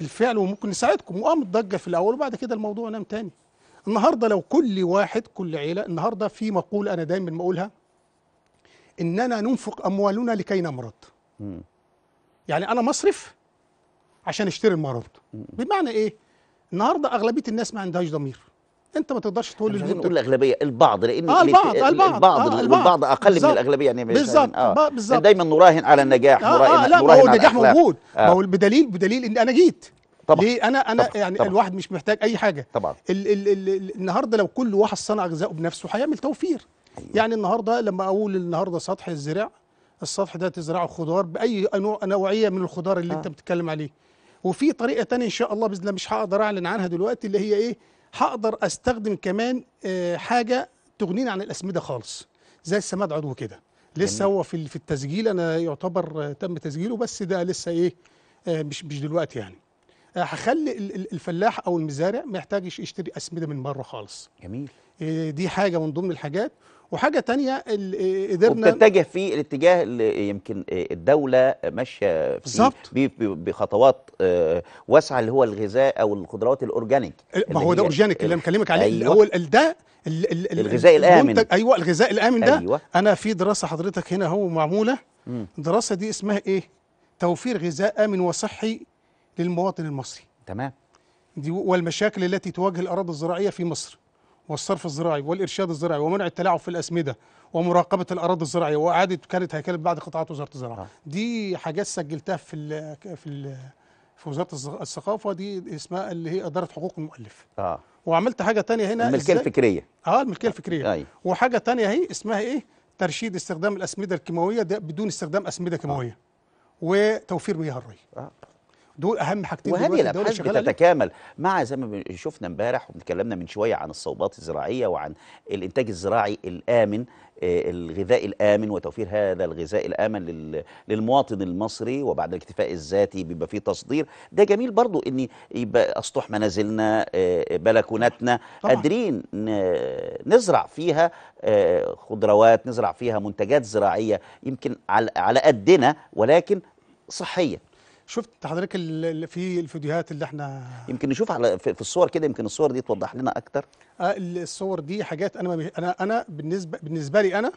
بالفعل وممكن نساعدكم وقامت ضجه في الاول وبعد كده الموضوع نام تاني النهارده لو كل واحد كل عيله النهارده في مقوله انا دايما بقولها اننا ننفق اموالنا لكي نمرض يعني انا مصرف عشان اشتري المرض بمعنى ايه النهارده اغلبيه الناس ما عندهاش ضمير انت ما تقدرش تقول مش نقول الاغلبيه البعض لان آه البعض البعض البعض, آه البعض اقل بالزبط. من الاغلبيه يعني بالظبط آه, آه، بالظبط دايما نراهن على النجاح آه نراهن, آه لا هو النجاح موجود آه ما هو بدليل بدليل ان انا جيت طبعا ليه انا انا طبعًا يعني طبعًا الواحد مش محتاج اي حاجه طبعا ال ال ال النهارده لو كل واحد صنع غذائه بنفسه هيعمل توفير أيوة. يعني النهارده لما اقول النهارده سطح الزرع السطح ده تزرعه خضار باي نوع نوعيه من الخضار اللي آه. انت بتتكلم عليه وفي طريقه تانية ان شاء الله باذن الله مش هقدر اعلن عنها دلوقتي اللي هي ايه هقدر استخدم كمان آه، حاجه تغنيني عن الاسمده خالص زي السماد عضو كده لسه هو في في التسجيل انا يعتبر آه، تم تسجيله بس ده لسه ايه آه، مش مش دلوقتي يعني هخلي الفلاح او المزارع ما يحتاجش يشتري اسمده من بره خالص جميل دي حاجه من ضمن الحاجات وحاجه تانية إيه، قدرنا وبتتجه في الاتجاه اللي يمكن إيه، الدوله ماشيه فيه بخطوات آه، واسعه اللي هو الغذاء او الخضروات الاورجانيك ما هو ده اورجانيك اللي انا بكلمك عليه أيوة. هو ده الغذاء الامن ايوه الغذاء الامن ده أيوة. انا في دراسه حضرتك هنا هو معموله الدراسه دي اسمها ايه توفير غذاء امن وصحي للمواطن المصري تمام دي والمشاكل التي تواجه الاراضي الزراعيه في مصر والصرف الزراعي والإرشاد الزراعي ومنع التلاعب في الأسمدة ومراقبة الأراضي الزراعية وإعادة كانت هيكلة بعد قطاعات وزارة الزراعة نعم. دي حاجات سجلتها في الـ في الـ في وزارة الثقافة دي اسمها اللي هي إدارة حقوق المؤلف آه. وعملت حاجة تانية هنا الملكية الفكرية اه وعملت حاجه ثانيه الفكرية آه. وحاجة وحاجه ثانيه هي اسمها إيه ترشيد استخدام الأسمدة الكيماوية بدون استخدام أسمدة كيماوية آه. وتوفير مياه الري آه. دول اهم حاجتين وهذه الابحاث بتتكامل مع زي ما شفنا امبارح واتكلمنا من شويه عن الصوبات الزراعيه وعن الانتاج الزراعي الامن آه، الغذاء الامن وتوفير هذا الغذاء الامن للمواطن المصري وبعد الاكتفاء الذاتي بيبقى فيه تصدير ده جميل برضو ان يبقى اسطح منازلنا آه، بلكوناتنا قادرين نزرع فيها آه، خضروات نزرع فيها منتجات زراعيه يمكن على قدنا ولكن صحيه شفت حضرتك في الفيديوهات اللي احنا يمكن نشوف على في الصور كده يمكن الصور دي توضح لنا اكتر آه الصور دي حاجات انا انا انا بالنسبه بالنسبه لي انا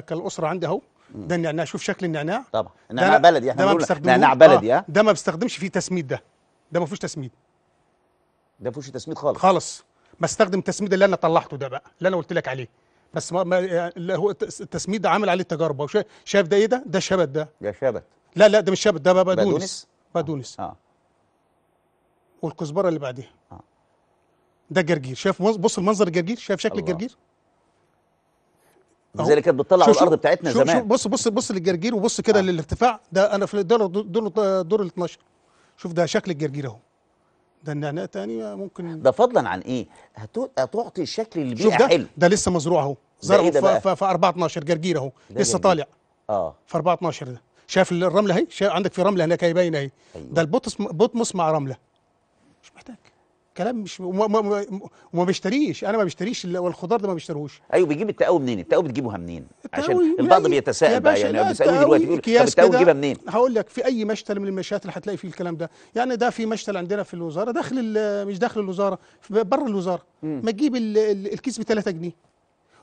كالاسره عندي اهو ده النعناع شوف شكل النعناع طبعا النعناع بلدي احنا بنقول نعناع بلدي اه ده ما بستخدمش فيه تسميد ده ده ما فيهوش تسميد ده ما فيهوش تسميد خالص خالص بستخدم تسميد اللي انا طلعته ده بقى اللي انا قلت لك عليه بس ما, ما آه، هو التسميد ده عامل عليه تجارب شايف ده ايه ده ده شبت ده ده شبت لا لا ده مش شاب ده بقدونس بقدونس آه. اه والكزبره اللي بعديها آه. ده جرجير شايف بص المنظر الجرجير شايف شكل الله. الجرجير زي اللي كانت بتطلع على الارض بتاعتنا شو زمان شوف بص بص بص للجرجير وبص كده آه. للارتفاع ده انا في دور دور دور ال 12 شوف ده شكل الجرجير اهو ده النعناع تاني ممكن ده فضلا عن ايه هتعطي شكل البيئه ده حلو ده لسه مزروع اهو زرعه إيه في 4 12 جرجير اهو لسه طالع اه في 4 12 ده شايف الرمله اهي شايف عندك في رمله هناك هي باينه اهي أيوة. ده البطمس بطمس مع رمله مش محتاج كلام مش وما, وما, وما بيشتريش انا ما بشتريش والخضار ده ما بيشتروش ايوه بيجيب التقوي منين التقوي بتجيبها منين عشان البعض بيتساءل بقى يعني بيسالوه دلوقتي بيقول طب التقوي بتجيبها منين هقول لك في اي مشتل من المشات اللي هتلاقي فيه الكلام ده يعني ده في مشتل عندنا في الوزاره داخل مش داخل الوزاره بره الوزاره ما تجيب الكيس ب 3 جنيه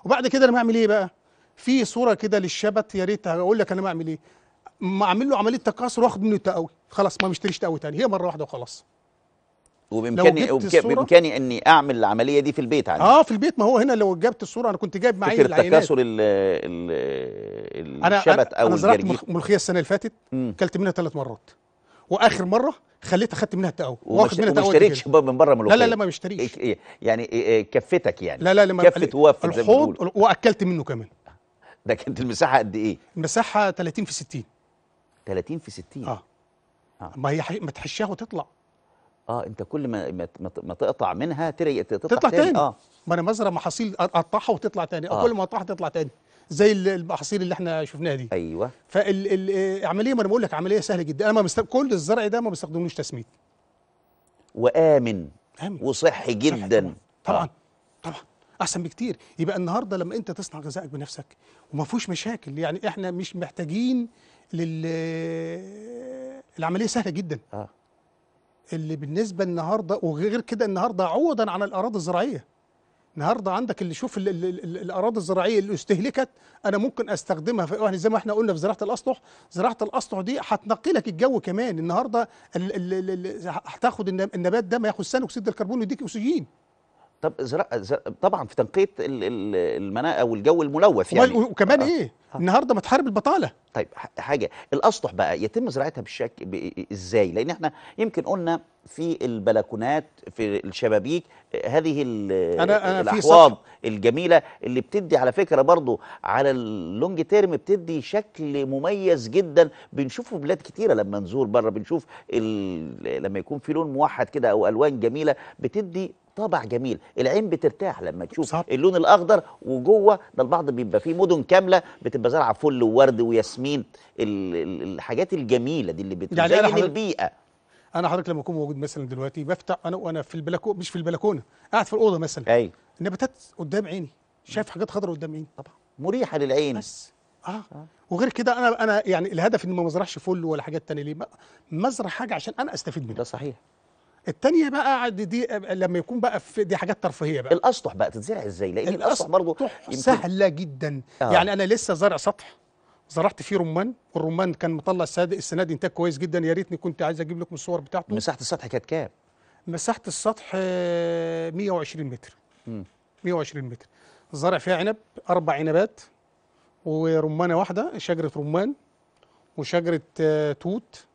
وبعد كده انا بعمل ايه بقى في صوره كده للشبت يا ريت اقول لك انا بعمل ايه اعمل له عمليه تكاثر واخد منه التقوي خلاص ما بيشتريش تقوي تاني هي مره واحده وخلاص وبامكاني بامكاني اني اعمل العمليه دي في البيت عادي اه في البيت ما هو هنا لو جبت الصوره انا كنت جايب معايا العينات تكاثر الشبت او انا زرعت ملوخيه السنه اللي فاتت اكلت منها ثلاث مرات واخر مره خليت اخدت منها التقوي واخد منها التقوي ما اشتريتش من بره ملوخيه إيه، إيه، يعني إيه، يعني. لا لا لا ما بشتريش يعني كفتك يعني لا لا لما كفت وفت الحوض واكلت منه كمان ده كانت المساحه قد ايه؟ المساحه 30 في 60 30 في 60 اه, آه. ما هي حي... ما تحشها وتطلع اه انت كل ما ما, ما تقطع منها تري تطلع, تطلع تاني. تاني اه ما انا مزرعه محاصيل اقطعها وتطلع تاني آه. كل ما اقطعها تطلع تاني زي المحاصيل اللي احنا شفناها دي ايوه فالعمليه آه، ما انا بقول لك عمليه سهله جدا انا ما بست... كل الزرع ده ما بستخدملوش تسميد وامن آمن. وصحي جدا طبعا آه. طبعا احسن بكتير يبقى النهارده لما انت تصنع غذائك بنفسك وما فيهوش مشاكل يعني احنا مش محتاجين لل العمليه سهله جدا اه اللي بالنسبه النهارده وغير كده النهارده عوضا عن الاراضي الزراعيه النهارده عندك اللي شوف الـ الـ الـ الاراضي الزراعيه اللي استهلكت انا ممكن استخدمها في يعني زي ما احنا قلنا في زراعه الاسطح زراعه الاسطح دي هتنقي لك الجو كمان النهارده هتاخد النبات ده ما ياخد ثاني اكسيد الكربون ويديك اكسجين طب زراعه طبعا في تنقيه المناقه او الجو الملوث يعني وكمان آه. ايه آه. النهارده ما تحارب البطاله طيب حاجه الاسطح بقى يتم زراعتها بالشكل ب... ازاي لان احنا يمكن قلنا في البلكونات في الشبابيك هذه أنا أنا الاحواض الجميله اللي بتدي على فكره برضو على اللونج تيرم بتدي شكل مميز جدا بنشوفه في بلاد كتيره لما نزور بره بنشوف لما يكون في لون موحد كده او الوان جميله بتدي طابع جميل العين بترتاح لما تشوف صح. اللون الاخضر وجوه ده البعض بيبقى فيه مدن كامله بتبقى زرعه فل وورد وياسمين الحاجات الجميله دي اللي بتزين يعني حضرت... البيئه انا حضرتك لما اكون موجود مثلا دلوقتي بفتح انا وانا في البلكونه مش في البلكونه قاعد في الاوضه مثلا ايوه النباتات قدام عيني شايف حاجات خضراء قدام عيني طبعا مريحه للعين بس آه. آه. وغير كده انا انا يعني الهدف ان ما مزرعش فل ولا حاجات تانية ليه مزرع حاجه عشان انا استفيد منها ده صحيح التانية بقى دي لما يكون بقى في دي حاجات ترفيهيه بقى الاسطح بقى تتزرع ازاي لان الاسطح برضه سهله جدا آه. يعني انا لسه زارع سطح زرعت فيه رمان والرمان كان مطلع السنه دي انتاج كويس جدا يا ريتني كنت عايز اجيب لكم الصور بتاعته مساحه السطح كانت كام مساحه السطح 120 آه، متر م. 120 متر زرع فيها عنب اربع عنبات ورمانه واحده شجره رمان وشجره آه، توت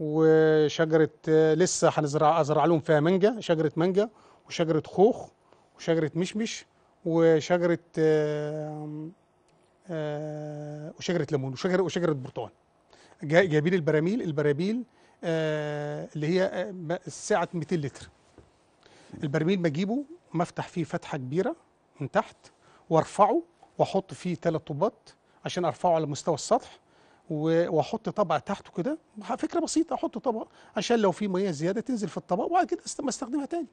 وشجره لسه هنزرع ازرع لهم فيها مانجا شجره مانجا وشجره خوخ وشجره مشمش وشجره آه، وشجره ليمون وشجره وشجره برتقال جايبين البراميل البراميل آه، اللي هي آه، سعه 200 لتر البرميل بجيبه مفتح فيه فتحه كبيره من تحت وارفعه واحط فيه ثلاث طوبات عشان ارفعه على مستوى السطح واحط طبق تحته كده فكره بسيطه احط طبق عشان لو في ميه زياده تنزل في الطبق وبعد كده استخدمها تاني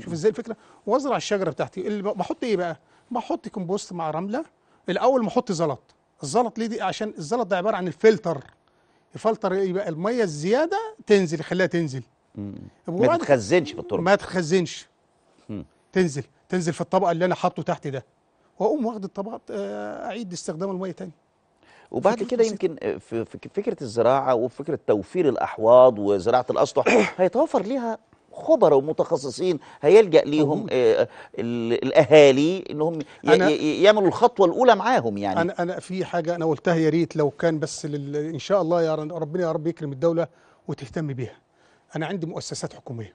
شوف ازاي الفكره وازرع الشجره بتاعتي اللي بحط ايه بقى بحط كومبوست مع رمله الاول ما احط زلط الزلط ليه دي عشان الزلط ده عباره عن الفلتر الفلتر يبقى إيه الميه الزياده تنزل يخليها تنزل ما تخزنش في الطرق ما تخزنش تنزل تنزل في الطبق اللي انا حاطه تحت ده واقوم واخد الطبق آه، اعيد استخدام الميه تاني وبعد كده يمكن آه، في فكره الزراعه وفكره توفير الاحواض وزراعه الاسطح هيتوفر ليها خبراء ومتخصصين هيلجا ليهم آه الاهالي انهم يعملوا الخطوه الاولى معاهم يعني انا انا في حاجه انا قلتها يا ريت لو كان بس لل... ان شاء الله يا ربنا يا رب يكرم الدوله وتهتم بيها انا عندي مؤسسات حكوميه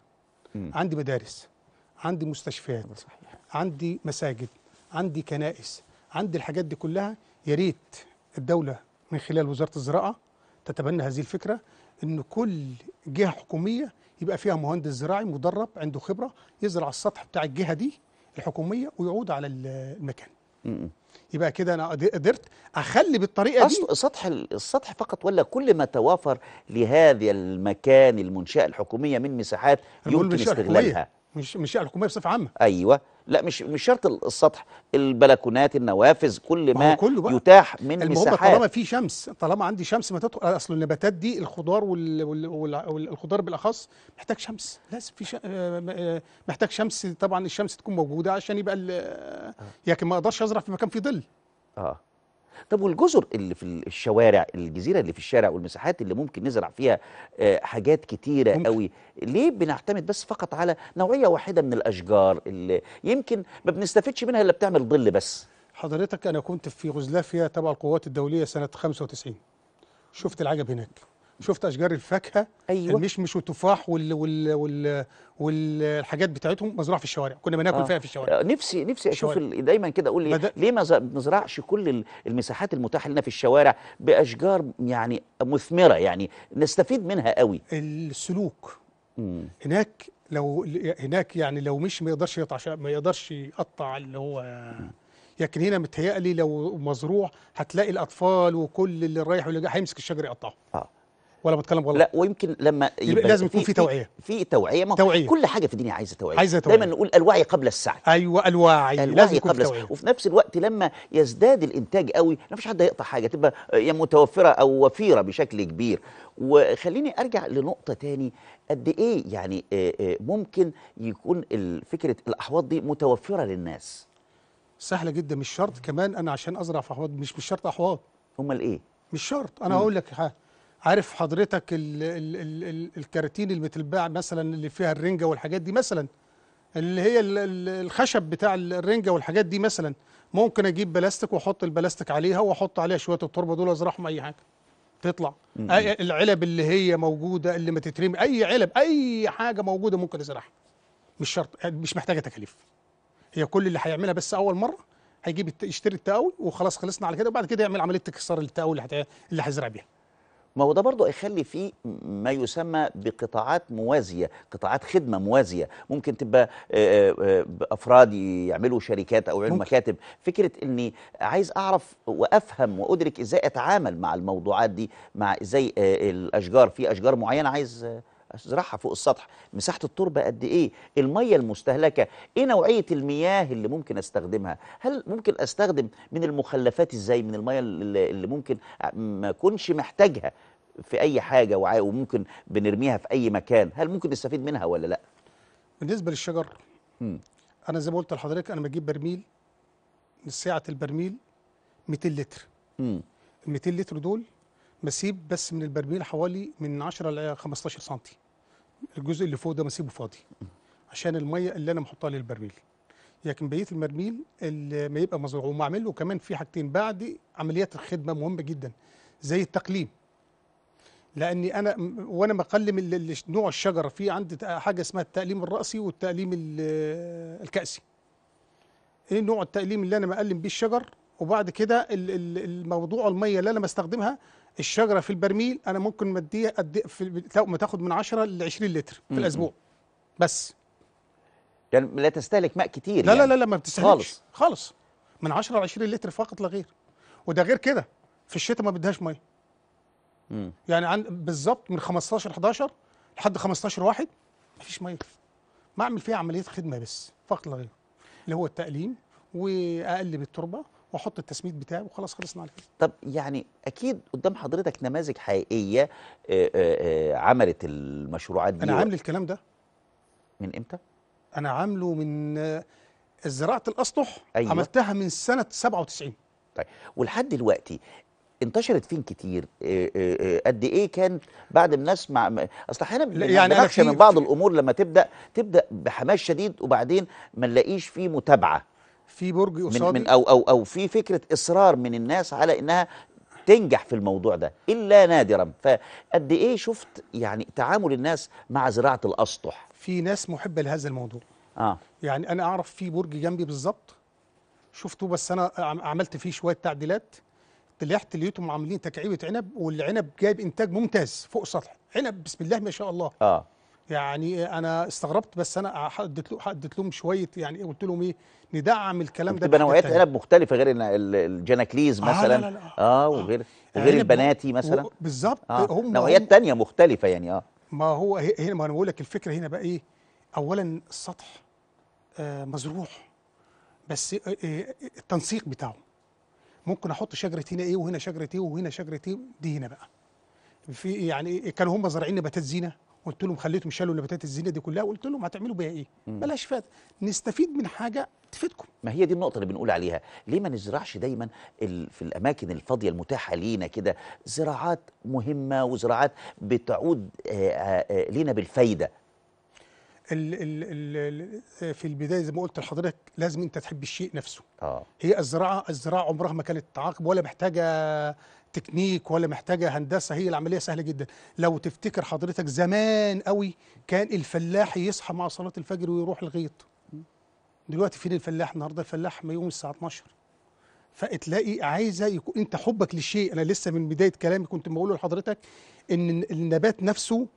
م. عندي مدارس عندي مستشفيات صحيح. عندي مساجد عندي كنائس عندي الحاجات دي كلها يا ريت الدولة من خلال وزارة الزراعة تتبنى هذه الفكرة أن كل جهة حكومية يبقى فيها مهندس زراعي مدرب عنده خبرة يزرع السطح بتاع الجهة دي الحكومية ويعود على المكان يبقى كده انا قدرت اخلي بالطريقه أصل دي سطح السطح فقط ولا كل ما توافر لهذا المكان المنشاه الحكوميه من مساحات يمكن استغلالها مش مش الحكوميه بصفه عامه ايوه لا مش مش شرط السطح البلكونات النوافذ كل ما كله بقى. يتاح من المهم مساحات طالما في شمس طالما عندي شمس ما تدخل اصل النباتات دي الخضار والخضار بالاخص محتاج شمس لازم في آه، آه، محتاج شمس طبعا الشمس تكون موجوده عشان يبقى آه. لكن ما اقدرش ازرع في مكان فيه ظل اه طب والجزر اللي في الشوارع الجزيره اللي في الشارع والمساحات اللي ممكن نزرع فيها آه، حاجات كتيره ممكن. قوي ليه بنعتمد بس فقط على نوعيه واحده من الاشجار اللي يمكن ما بنستفدش منها الا بتعمل ظل بس حضرتك انا كنت في غزلافيا تبع القوات الدوليه سنه 95 شفت العجب هناك شفت اشجار الفاكهه أيوة. المشمش والتفاح وال وال وال والحاجات بتاعتهم مزروعه في الشوارع كنا بناكل آه. فيها في الشوارع آه، نفسي نفسي اشوف الشوارع. دايما كده اقول لي ليه ما نزرعش كل المساحات المتاحه لنا في الشوارع باشجار يعني مثمره يعني نستفيد منها قوي السلوك مم. هناك لو هناك يعني لو مش ما يقدرش يقطع ما يقدرش يقطع اللي هو لكن هنا متهيألي لو مزروع هتلاقي الأطفال وكل اللي رايح واللي جاي هيمسك الشجر يقطعه. آه. ولا بتكلم غلط لا ويمكن لما يبقى لازم يكون في توعيه في توعيه ما توعية. كل حاجه في الدنيا عايزه توعيه عايزه توعيه دايما نقول الوعي قبل السعي ايوه الوعي الوعي لازم قبل السعي وفي نفس الوقت لما يزداد الانتاج قوي ما فيش حد هيقطع حاجه تبقى يا متوفره او وفيره بشكل كبير وخليني ارجع لنقطه تاني قد ايه يعني آه، آه، ممكن يكون فكره الاحواض دي متوفره للناس سهله جدا مش شرط كمان انا عشان ازرع في احواض مش مش شرط احواض امال ايه مش شرط انا هقول لك حاجه عارف حضرتك الـ الـ الـ الكراتين اللي بتتباع مثلا اللي فيها الرنجه والحاجات دي مثلا اللي هي الخشب بتاع الرنجه والحاجات دي مثلا ممكن اجيب بلاستيك واحط البلاستيك عليها واحط عليها شويه التربه دول ازرعهم اي حاجه تطلع العلب اللي هي موجوده اللي ما تترمي اي علب اي حاجه موجوده ممكن ازرعها مش شرط مش محتاجه تكاليف هي كل اللي هيعملها بس اول مره هيجيب يشتري التقوي وخلاص خلصنا على كده وبعد كده يعمل عمليه تكسر التقوي اللي هيزرع بيها ما هو ده برضه هيخلي فيه ما يسمى بقطاعات موازيه قطاعات خدمه موازيه ممكن تبقى آه، آه، آه، افراد يعملوا شركات او يعملوا مكاتب فكره اني عايز اعرف وافهم وادرك ازاي اتعامل مع الموضوعات دي مع ازاي الاشجار في اشجار معينه عايز ازرعها فوق السطح مساحه التربه قد ايه الميه المستهلكه ايه نوعيه المياه اللي ممكن استخدمها هل ممكن استخدم من المخلفات ازاي من الميه اللي ممكن ما اكونش محتاجها في اي حاجه وعاء وممكن بنرميها في اي مكان هل ممكن نستفيد منها ولا لا بالنسبه للشجر م. انا زي ما قلت لحضرتك انا بجيب برميل سعه البرميل 200 لتر ال 200 لتر دول بسيب بس من البرميل حوالي من 10 ل 15 سم الجزء اللي فوق ده بسيبه فاضي عشان الميه اللي انا محطها للبرميل لكن بقيه البرميل ما يبقى مزروع ومعمل له كمان في حاجتين بعد عمليات الخدمه مهمه جدا زي التقليم لاني انا وانا بقلم نوع الشجره في عندي حاجه اسمها التقليم الراسي والتقليم الكاسي ايه نوع التقليم اللي انا بقلم بيه الشجر وبعد كده الموضوع الميه اللي انا بستخدمها الشجره في البرميل انا ممكن مديها قد ما إيه؟ تاخد من 10 ل 20 لتر في الاسبوع بس يعني لا تستهلك ماء كتير لا يعني. لا لا ما بتستهلكش خالص خالص من 10 ل 20 لتر فقط لا غير وده غير كده في الشتاء ما بدهاش ميه يعني عن بالظبط من 15 11 لحد 15 واحد مفيش ميه ما اعمل فيها عمليه خدمه بس فقط لا غير اللي هو التقليم واقلب التربه واحط التسميد بتاعي وخلاص خلصنا على كده طب يعني اكيد قدام حضرتك نماذج حقيقيه آه، آه، آه، عملت المشروعات دي انا عامل الكلام ده من امتى انا عامله من زراعه الاسطح أيوة. عملتها من سنه 97 طيب ولحد دلوقتي انتشرت فين كتير قد ايه كان بعد ما نسمع اصل احيانا يعني من بعض الامور لما تبدا تبدا بحماس شديد وبعدين ما نلاقيش فيه متابعه في برج قصادي من, من او او او في فكره اصرار من الناس على انها تنجح في الموضوع ده الا نادرا فقد ايه شفت يعني تعامل الناس مع زراعه الاسطح في ناس محبه لهذا الموضوع اه يعني انا اعرف في برج جنبي بالظبط شفته بس انا عملت فيه شويه تعديلات طلعت لقيتهم عاملين تكعيبه عنب والعنب جايب انتاج ممتاز فوق السطح عنب بسم الله ما شاء الله اه يعني انا استغربت بس انا اديت له اديت لهم شويه يعني قلت لهم ايه ندعم الكلام ده تبقى نوعيات عنب مختلفه غير الجناكليز مثلا آه, لا لا لا. اه وغير آه غير البناتي مثلا بالظبط آه هم نوعيات ثانيه مختلفه يعني اه ما هو هنا ما انا بقول لك الفكره هنا بقى ايه اولا السطح آه مزروع بس آه،, آه التنسيق بتاعه ممكن احط شجره هنا ايه وهنا شجره ايه وهنا شجره ايه دي هنا بقى في يعني إيه، كانوا هم زارعين نباتات زينه قلت لهم خليتهم شالوا النباتات الزينه دي كلها وقلت لهم هتعملوا بيها ايه؟ بلاش فات نستفيد من حاجه تفيدكم ما هي دي النقطه اللي بنقول عليها ليه ما نزرعش دايما في الاماكن الفاضيه المتاحه لينا كده زراعات مهمه وزراعات بتعود آه، آه، آه، لينا بالفايده ال ال ال في البدايه زي ما قلت لحضرتك لازم انت تحب الشيء نفسه آه. هي الزراعه الزراعه عمرها ما كانت تعاقب ولا محتاجه تكنيك ولا محتاجه هندسه هي العمليه سهله جدا لو تفتكر حضرتك زمان قوي كان الفلاح يصحى مع صلاه الفجر ويروح الغيط دلوقتي فين الفلاح النهارده الفلاح ما يقوم الساعه 12 فتلاقي عايزه يكون انت حبك للشيء انا لسه من بدايه كلامي كنت بقوله لحضرتك ان النبات نفسه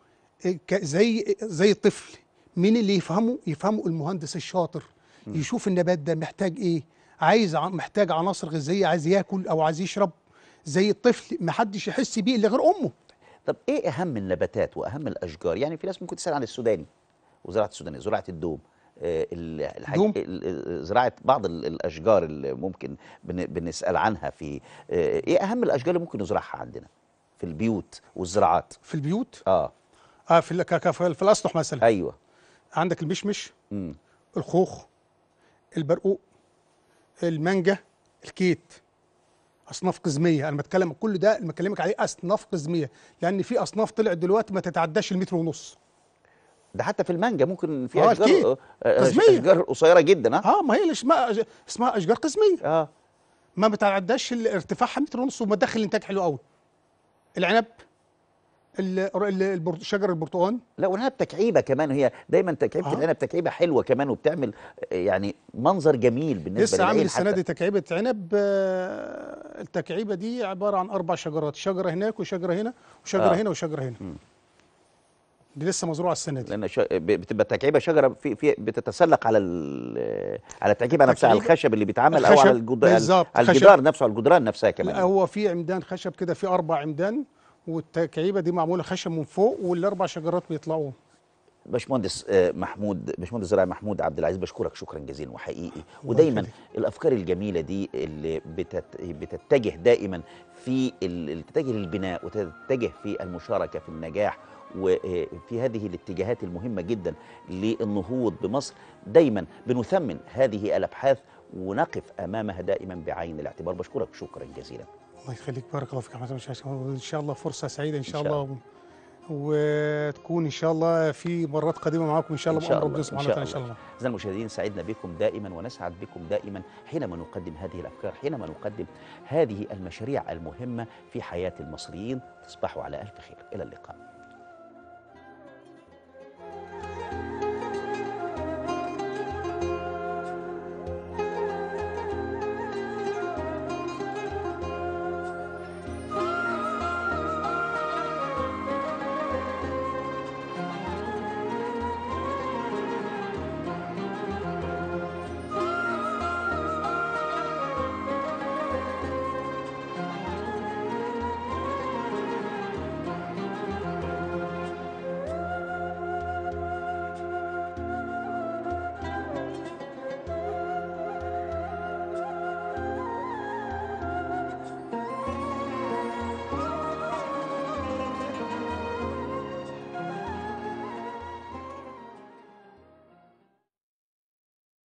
إيه، زي زي الطفل مين اللي يفهمه يفهمه المهندس الشاطر يشوف النبات ده محتاج ايه عايز محتاج عناصر غذائيه عايز ياكل او عايز يشرب زي الطفل ما حدش يحس بيه الا غير امه طب ايه اهم النباتات واهم الاشجار يعني في ناس ممكن تسال عن السوداني وزراعه السوداني زراعه الدوم آه، الدوم زراعه بعض الاشجار اللي ممكن بنسال عنها في آه، ايه اهم الاشجار اللي ممكن نزرعها عندنا في البيوت والزراعات في البيوت اه اه في في الاسطح مثلا ايوه عندك المشمش الخوخ البرقوق المانجا الكيت اصناف قزميه انا بتكلم كل ده اللي بكلمك عليه اصناف قزميه لان في اصناف طلعت دلوقتي ما تتعداش المتر ونص ده حتى في المانجا ممكن في آه اشجار آه، آه، قزمية. اشجار قصيره جدا ها اه ما هي اسمها اسمها اشجار قزميه اه ما بتعداش ارتفاعها متر ونص ومداخل الانتاج حلو قوي العنب شجر البرتقال لا والعنب تكعيبه كمان هي دايما تكعيبه آه. العنب تكعيبه حلوه كمان وبتعمل يعني منظر جميل بالنسبه لسه عامل السنه دي تكعيبه عنب آه، التكعيبه دي عباره عن اربع شجرات شجره هناك وشجره هنا وشجره آه. هنا وشجره هنا م. دي لسه مزروعه السنه دي لان ش... بتبقى تكعيبه شجره في في بتتسلق على ال... على التكعيبه نفسها على الخشب اللي بيتعمل او على الجدار على الجدار نفسه على الجدران نفسها كمان لا هو في عمدان خشب كده في اربع عمدان والتكعيبه دي معموله خشب من فوق والاربع شجرات بيطلعوا باشمهندس آه، محمود باشمهندس زراعي محمود عبد العزيز بشكرك شكرا جزيلا وحقيقي ودايما الافكار الجميله دي اللي بتت... بتتجه دائما في تتجه للبناء وتتجه في المشاركه في النجاح وفي آه، هذه الاتجاهات المهمه جدا للنهوض بمصر دايما بنثمن هذه الابحاث ونقف امامها دائما بعين الاعتبار بشكرك شكرا جزيلا الله يخليك بارك الله فيك احمد ان شاء الله فرصه سعيده ان شاء, إن شاء الله وتكون ان شاء الله في مرات قادمه معاكم ان شاء الله بامر ربنا سبحانه وتعالى ان شاء الله اعزائي المشاهدين سعدنا بكم دائما ونسعد بكم دائما حينما نقدم هذه الافكار حينما نقدم هذه المشاريع المهمه في حياه المصريين تصبحوا على الف خير الى اللقاء